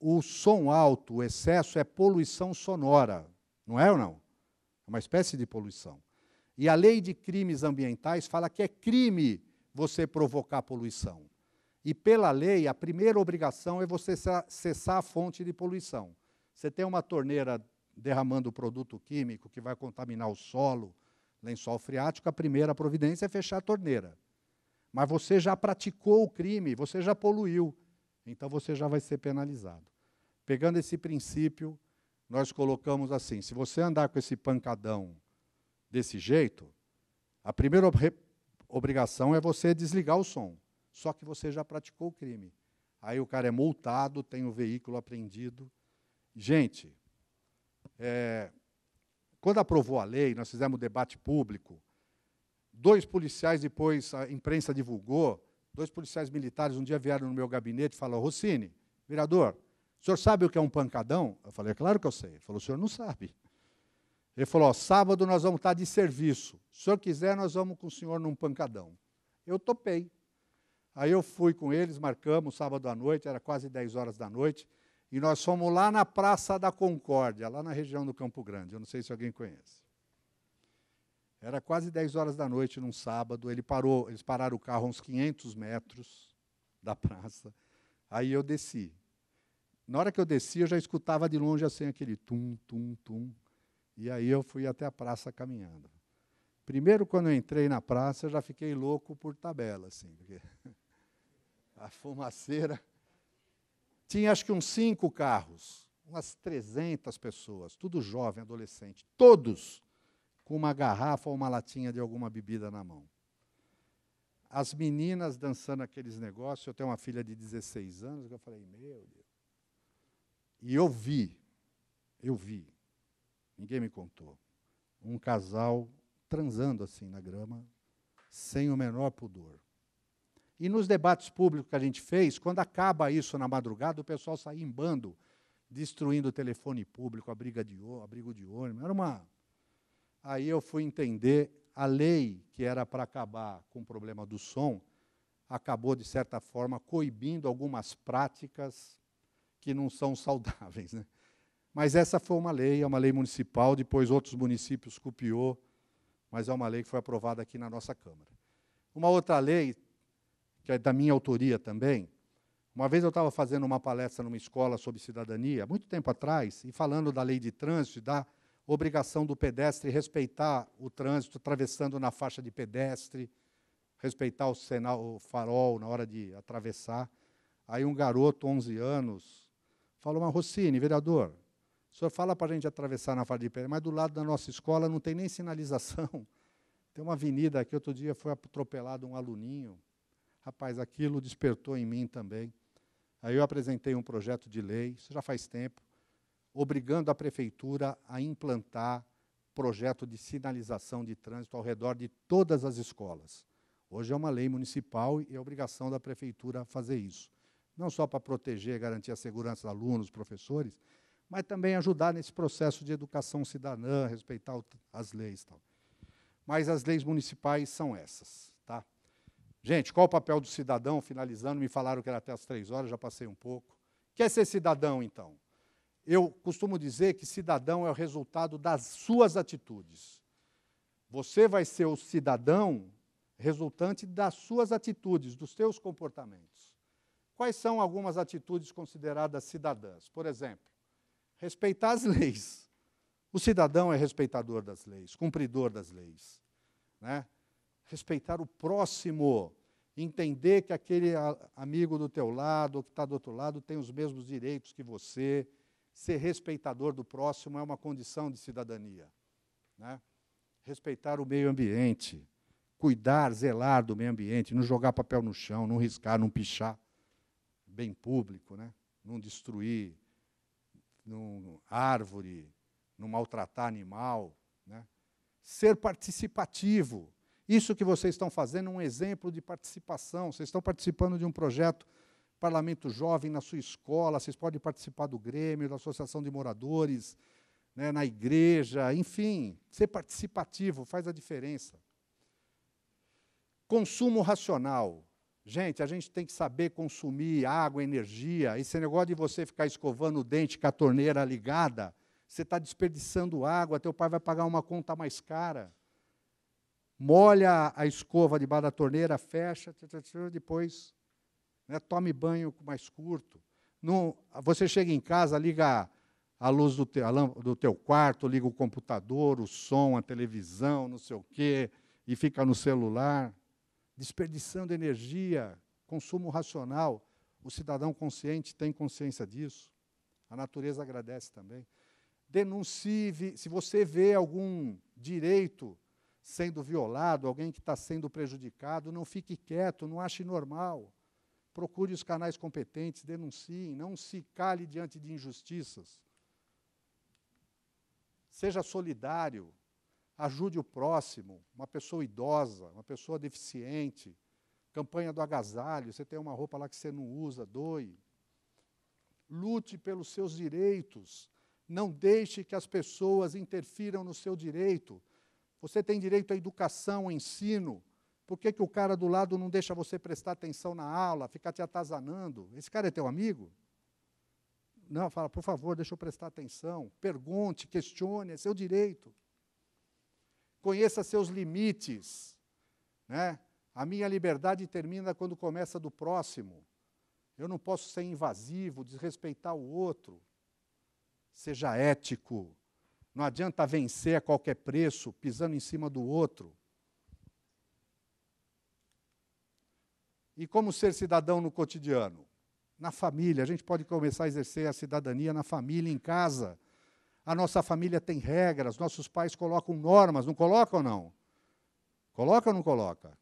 o som alto, o excesso, é poluição sonora, não é ou não? É uma espécie de poluição. E a lei de crimes ambientais fala que é crime você provocar poluição. E pela lei, a primeira obrigação é você cessar a fonte de poluição. Você tem uma torneira derramando produto químico que vai contaminar o solo, lençol freático, a primeira providência é fechar a torneira. Mas você já praticou o crime, você já poluiu, então você já vai ser penalizado. Pegando esse princípio, nós colocamos assim: se você andar com esse pancadão desse jeito, a primeira ob obrigação é você desligar o som. Só que você já praticou o crime. Aí o cara é multado, tem o veículo apreendido. Gente, é, quando aprovou a lei, nós fizemos um debate público. Dois policiais, depois a imprensa divulgou, dois policiais militares um dia vieram no meu gabinete e falaram: Rossini, vereador, o senhor sabe o que é um pancadão? Eu falei: é claro que eu sei. Ele falou: o senhor não sabe. Ele falou: sábado nós vamos estar de serviço. Se o senhor quiser, nós vamos com o senhor num pancadão. Eu topei. Aí eu fui com eles, marcamos sábado à noite, era quase 10 horas da noite. E nós fomos lá na Praça da Concórdia, lá na região do Campo Grande. Eu não sei se alguém conhece. Era quase 10 horas da noite num sábado. Ele parou, eles pararam o carro a uns 500 metros da praça. Aí eu desci. Na hora que eu desci, eu já escutava de longe assim aquele tum, tum, tum. E aí eu fui até a praça caminhando. Primeiro, quando eu entrei na praça, eu já fiquei louco por tabela, assim, porque a fumaceira tinha acho que uns cinco carros, umas 300 pessoas, tudo jovem, adolescente, todos com uma garrafa ou uma latinha de alguma bebida na mão. As meninas dançando aqueles negócios, eu tenho uma filha de 16 anos, eu falei, meu Deus. E eu vi, eu vi, ninguém me contou, um casal transando assim na grama, sem o menor pudor. E nos debates públicos que a gente fez, quando acaba isso na madrugada, o pessoal sai em bando, destruindo o telefone público, abriga de, abrigo de ônibus. Era uma. Aí eu fui entender a lei que era para acabar com o problema do som, acabou, de certa forma, coibindo algumas práticas que não são saudáveis. Né? Mas essa foi uma lei, é uma lei municipal, depois outros municípios copiou, mas é uma lei que foi aprovada aqui na nossa Câmara. Uma outra lei que é da minha autoria também. Uma vez eu estava fazendo uma palestra numa escola sobre cidadania, muito tempo atrás, e falando da lei de trânsito, da obrigação do pedestre respeitar o trânsito, atravessando na faixa de pedestre, respeitar o, sinal, o farol na hora de atravessar. Aí um garoto, 11 anos, falou, mas Rossini, vereador, o senhor fala para a gente atravessar na faixa de pedestre, mas do lado da nossa escola não tem nem sinalização. Tem uma avenida aqui, outro dia foi atropelado um aluninho, Rapaz, aquilo despertou em mim também. Aí eu apresentei um projeto de lei, isso já faz tempo, obrigando a prefeitura a implantar projeto de sinalização de trânsito ao redor de todas as escolas. Hoje é uma lei municipal e é obrigação da prefeitura fazer isso. Não só para proteger e garantir a segurança dos alunos, professores, mas também ajudar nesse processo de educação cidadã, respeitar as leis. Tal. Mas as leis municipais são essas. Tá? Gente, qual o papel do cidadão? Finalizando, me falaram que era até as três horas, já passei um pouco. Quer é ser cidadão, então? Eu costumo dizer que cidadão é o resultado das suas atitudes. Você vai ser o cidadão resultante das suas atitudes, dos seus comportamentos. Quais são algumas atitudes consideradas cidadãs? Por exemplo, respeitar as leis. O cidadão é respeitador das leis, cumpridor das leis. Né? Respeitar o próximo entender que aquele amigo do teu lado, que está do outro lado, tem os mesmos direitos que você. Ser respeitador do próximo é uma condição de cidadania. Né? Respeitar o meio ambiente, cuidar, zelar do meio ambiente, não jogar papel no chão, não riscar, não pichar bem público, né? não destruir não, árvore, não maltratar animal. Né? Ser participativo, isso que vocês estão fazendo é um exemplo de participação. Vocês estão participando de um projeto Parlamento Jovem na sua escola, vocês podem participar do Grêmio, da Associação de Moradores, né, na igreja, enfim, ser participativo faz a diferença. Consumo racional. Gente, a gente tem que saber consumir água, energia. Esse negócio de você ficar escovando o dente com a torneira ligada, você está desperdiçando água, teu pai vai pagar uma conta mais cara molha a escova debaixo da torneira, fecha, depois né, tome banho mais curto. você chega em casa, liga a luz do teu, do teu quarto, liga o computador, o som, a televisão, não sei o quê, e fica no celular, desperdiçando energia, consumo racional. O cidadão consciente tem consciência disso. A natureza agradece também. Denuncie, se você vê algum direito sendo violado, alguém que está sendo prejudicado, não fique quieto, não ache normal. Procure os canais competentes, denuncie não se cale diante de injustiças. Seja solidário, ajude o próximo, uma pessoa idosa, uma pessoa deficiente. Campanha do agasalho, você tem uma roupa lá que você não usa, doe. Lute pelos seus direitos. Não deixe que as pessoas interfiram no seu direito. Você tem direito à educação, ao ensino. Por que, que o cara do lado não deixa você prestar atenção na aula, ficar te atazanando? Esse cara é teu amigo? Não, fala, por favor, deixa eu prestar atenção. Pergunte, questione, é seu direito. Conheça seus limites. Né? A minha liberdade termina quando começa do próximo. Eu não posso ser invasivo, desrespeitar o outro. Seja ético. Não adianta vencer a qualquer preço, pisando em cima do outro. E como ser cidadão no cotidiano? Na família, a gente pode começar a exercer a cidadania na família, em casa. A nossa família tem regras, nossos pais colocam normas, não colocam ou não? Coloca ou não coloca?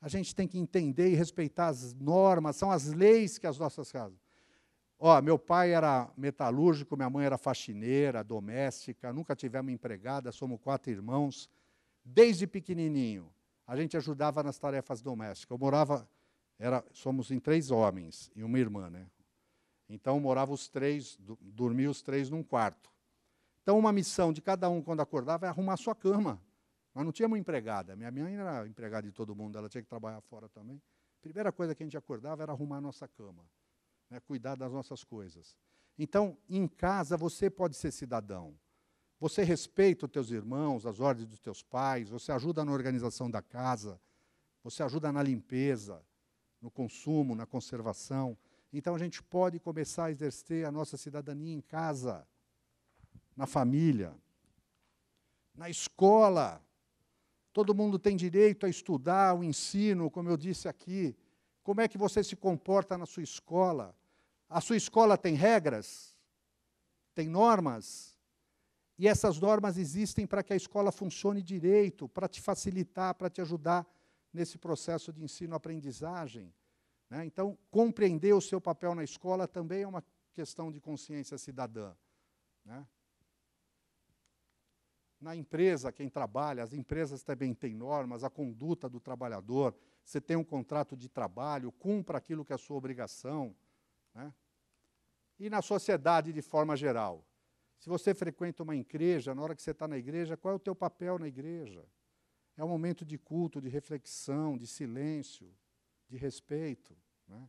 A gente tem que entender e respeitar as normas, são as leis que as nossas casas. Ó, meu pai era metalúrgico, minha mãe era faxineira, doméstica, nunca tivemos empregada, somos quatro irmãos. Desde pequenininho, a gente ajudava nas tarefas domésticas. Eu morava, era, somos em três homens e uma irmã, né? Então morava os três, dormia os três num quarto. Então uma missão de cada um quando acordava era é arrumar a sua cama. Nós não tínhamos empregada. Minha mãe era empregada de todo mundo, ela tinha que trabalhar fora também. A primeira coisa que a gente acordava era arrumar a nossa cama né, cuidar das nossas coisas. Então, em casa você pode ser cidadão. Você respeita os teus irmãos, as ordens dos teus pais, você ajuda na organização da casa, você ajuda na limpeza, no consumo, na conservação. Então a gente pode começar a exercer a nossa cidadania em casa, na família, na escola. Todo mundo tem direito a estudar o ensino, como eu disse aqui. Como é que você se comporta na sua escola? A sua escola tem regras? Tem normas? E essas normas existem para que a escola funcione direito, para te facilitar, para te ajudar nesse processo de ensino-aprendizagem. Né? Então, compreender o seu papel na escola também é uma questão de consciência cidadã. Né? Na empresa, quem trabalha, as empresas também têm normas, a conduta do trabalhador, você tem um contrato de trabalho, cumpra aquilo que é a sua obrigação. Né? E na sociedade, de forma geral. Se você frequenta uma igreja, na hora que você está na igreja, qual é o teu papel na igreja? É um momento de culto, de reflexão, de silêncio, de respeito. Né?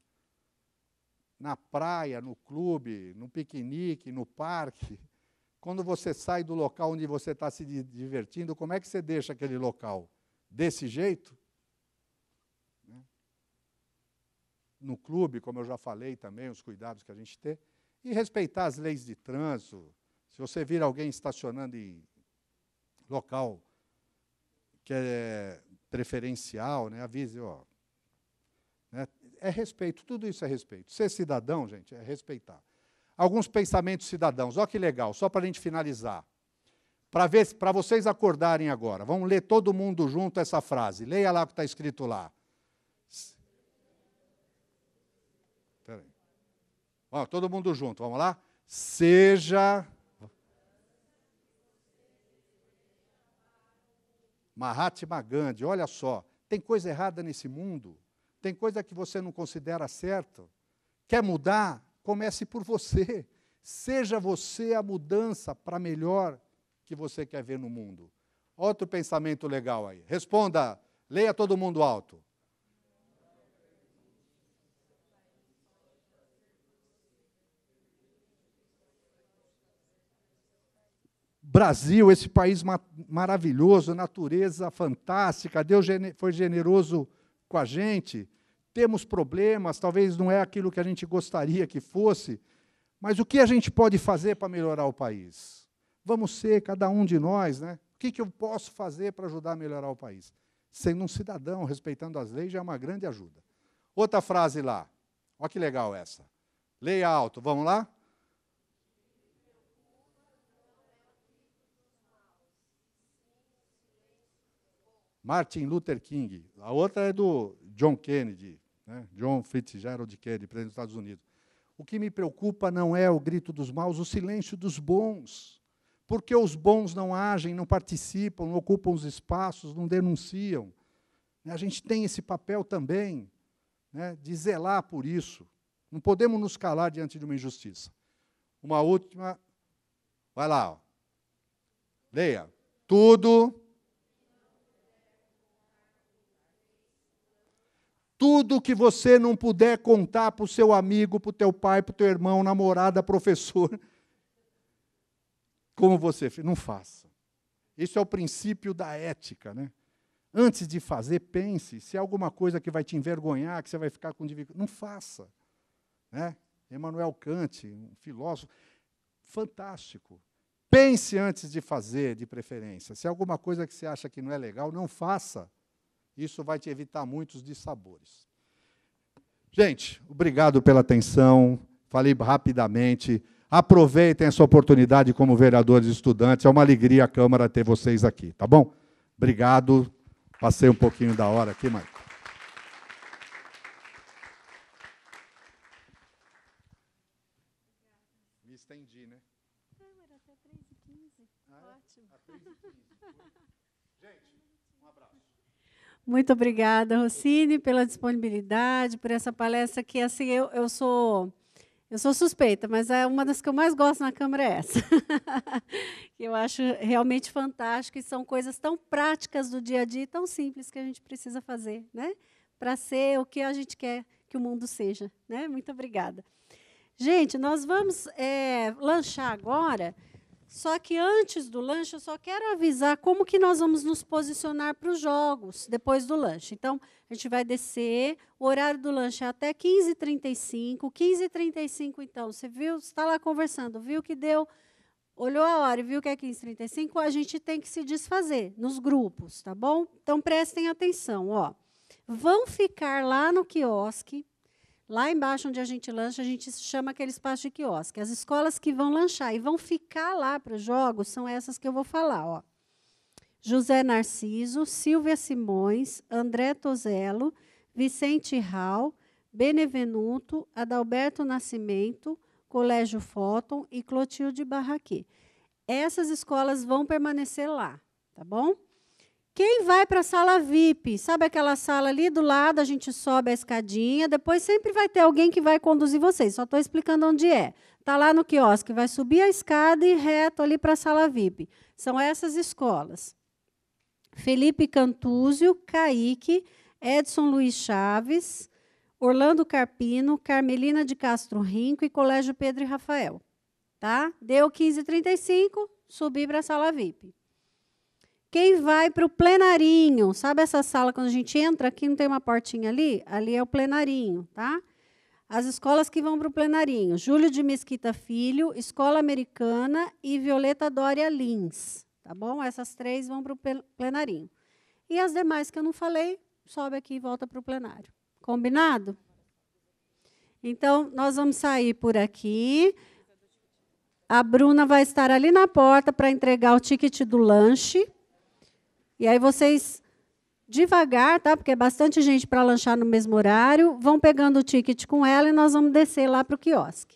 Na praia, no clube, no piquenique, no parque, quando você sai do local onde você está se divertindo, como é que você deixa aquele local? Desse jeito? no clube, como eu já falei também, os cuidados que a gente tem, e respeitar as leis de trânsito. Se você vir alguém estacionando em local que é preferencial, né, avise, ó. Né, é respeito, tudo isso é respeito. Ser cidadão, gente, é respeitar. Alguns pensamentos cidadãos, olha que legal, só para a gente finalizar. Para ver, para vocês acordarem agora, vamos ler todo mundo junto essa frase. Leia lá o que está escrito lá. Ó, todo mundo junto, vamos lá? Seja. Mahatma Gandhi, olha só, tem coisa errada nesse mundo, tem coisa que você não considera certo. Quer mudar? Comece por você. Seja você a mudança para melhor que você quer ver no mundo. Outro pensamento legal aí. Responda, leia todo mundo alto. Brasil, esse país ma maravilhoso, natureza fantástica, Deus gene foi generoso com a gente. Temos problemas, talvez não é aquilo que a gente gostaria que fosse, mas o que a gente pode fazer para melhorar o país? Vamos ser, cada um de nós, né? O que, que eu posso fazer para ajudar a melhorar o país? Sendo um cidadão, respeitando as leis, já é uma grande ajuda. Outra frase lá. Olha que legal essa. Leia alto, vamos lá? Martin Luther King. A outra é do John Kennedy, né? John Fitzgerald Kennedy, presidente dos Estados Unidos. O que me preocupa não é o grito dos maus, o silêncio dos bons. Porque os bons não agem, não participam, não ocupam os espaços, não denunciam. Né, a gente tem esse papel também né, de zelar por isso. Não podemos nos calar diante de uma injustiça. Uma última. Vai lá. Ó. Leia. Tudo Tudo que você não puder contar para o seu amigo, para o teu pai, para o teu irmão, namorada, professor, como você fez, não faça. Isso é o princípio da ética, né? Antes de fazer, pense se é alguma coisa que vai te envergonhar, que você vai ficar com dificuldade, não faça, né? Emmanuel Kant, um filósofo fantástico. Pense antes de fazer, de preferência. Se é alguma coisa que você acha que não é legal, não faça. Isso vai te evitar muitos dissabores. Gente, obrigado pela atenção. Falei rapidamente. Aproveitem essa oportunidade como vereadores e estudantes. É uma alegria a Câmara ter vocês aqui, tá bom? Obrigado. Passei um pouquinho da hora aqui, mas. Muito obrigada, Rocine, pela disponibilidade, por essa palestra que assim eu, eu sou eu sou suspeita, mas é uma das que eu mais gosto na Câmara é essa. eu acho realmente fantástico e são coisas tão práticas do dia a dia, tão simples que a gente precisa fazer, né? Para ser o que a gente quer que o mundo seja, né? Muito obrigada. Gente, nós vamos é, lanchar agora. Só que antes do lanche, eu só quero avisar como que nós vamos nos posicionar para os jogos depois do lanche. Então, a gente vai descer, o horário do lanche é até 15h35. 15h35, então, você viu, está lá conversando, viu que deu, olhou a hora e viu que é 15h35, a gente tem que se desfazer nos grupos, tá bom? Então, prestem atenção, ó. Vão ficar lá no quiosque Lá embaixo, onde a gente lancha, a gente chama aquele espaço de quiosque. As escolas que vão lanchar e vão ficar lá para os jogos são essas que eu vou falar. Ó. José Narciso, Silvia Simões, André Tozelo, Vicente Rau, Benevenuto, Adalberto Nascimento, Colégio Fóton e Clotilde Barraquê. Essas escolas vão permanecer lá, tá bom? Quem vai para a sala VIP, sabe aquela sala ali do lado, a gente sobe a escadinha, depois sempre vai ter alguém que vai conduzir vocês. Só estou explicando onde é. Está lá no quiosque, vai subir a escada e reto ali para a sala VIP. São essas escolas. Felipe Cantúzio, Kaique, Edson Luiz Chaves, Orlando Carpino, Carmelina de Castro Rinco e Colégio Pedro e Rafael. Tá? Deu 15h35, subi para a sala VIP. Quem vai para o plenarinho, sabe essa sala quando a gente entra aqui não tem uma portinha ali? Ali é o plenarinho, tá? As escolas que vão para o plenarinho: Júlio de Mesquita Filho, Escola Americana e Violeta Dória Lins, tá bom? Essas três vão para o plenarinho. E as demais que eu não falei, sobe aqui e volta para o plenário. Combinado? Então, nós vamos sair por aqui. A Bruna vai estar ali na porta para entregar o ticket do lanche. E aí vocês, devagar, tá? Porque é bastante gente para lanchar no mesmo horário, vão pegando o ticket com ela e nós vamos descer lá para o quiosque.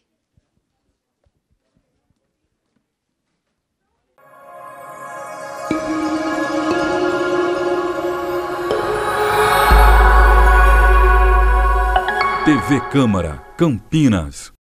TV Câmara, Campinas.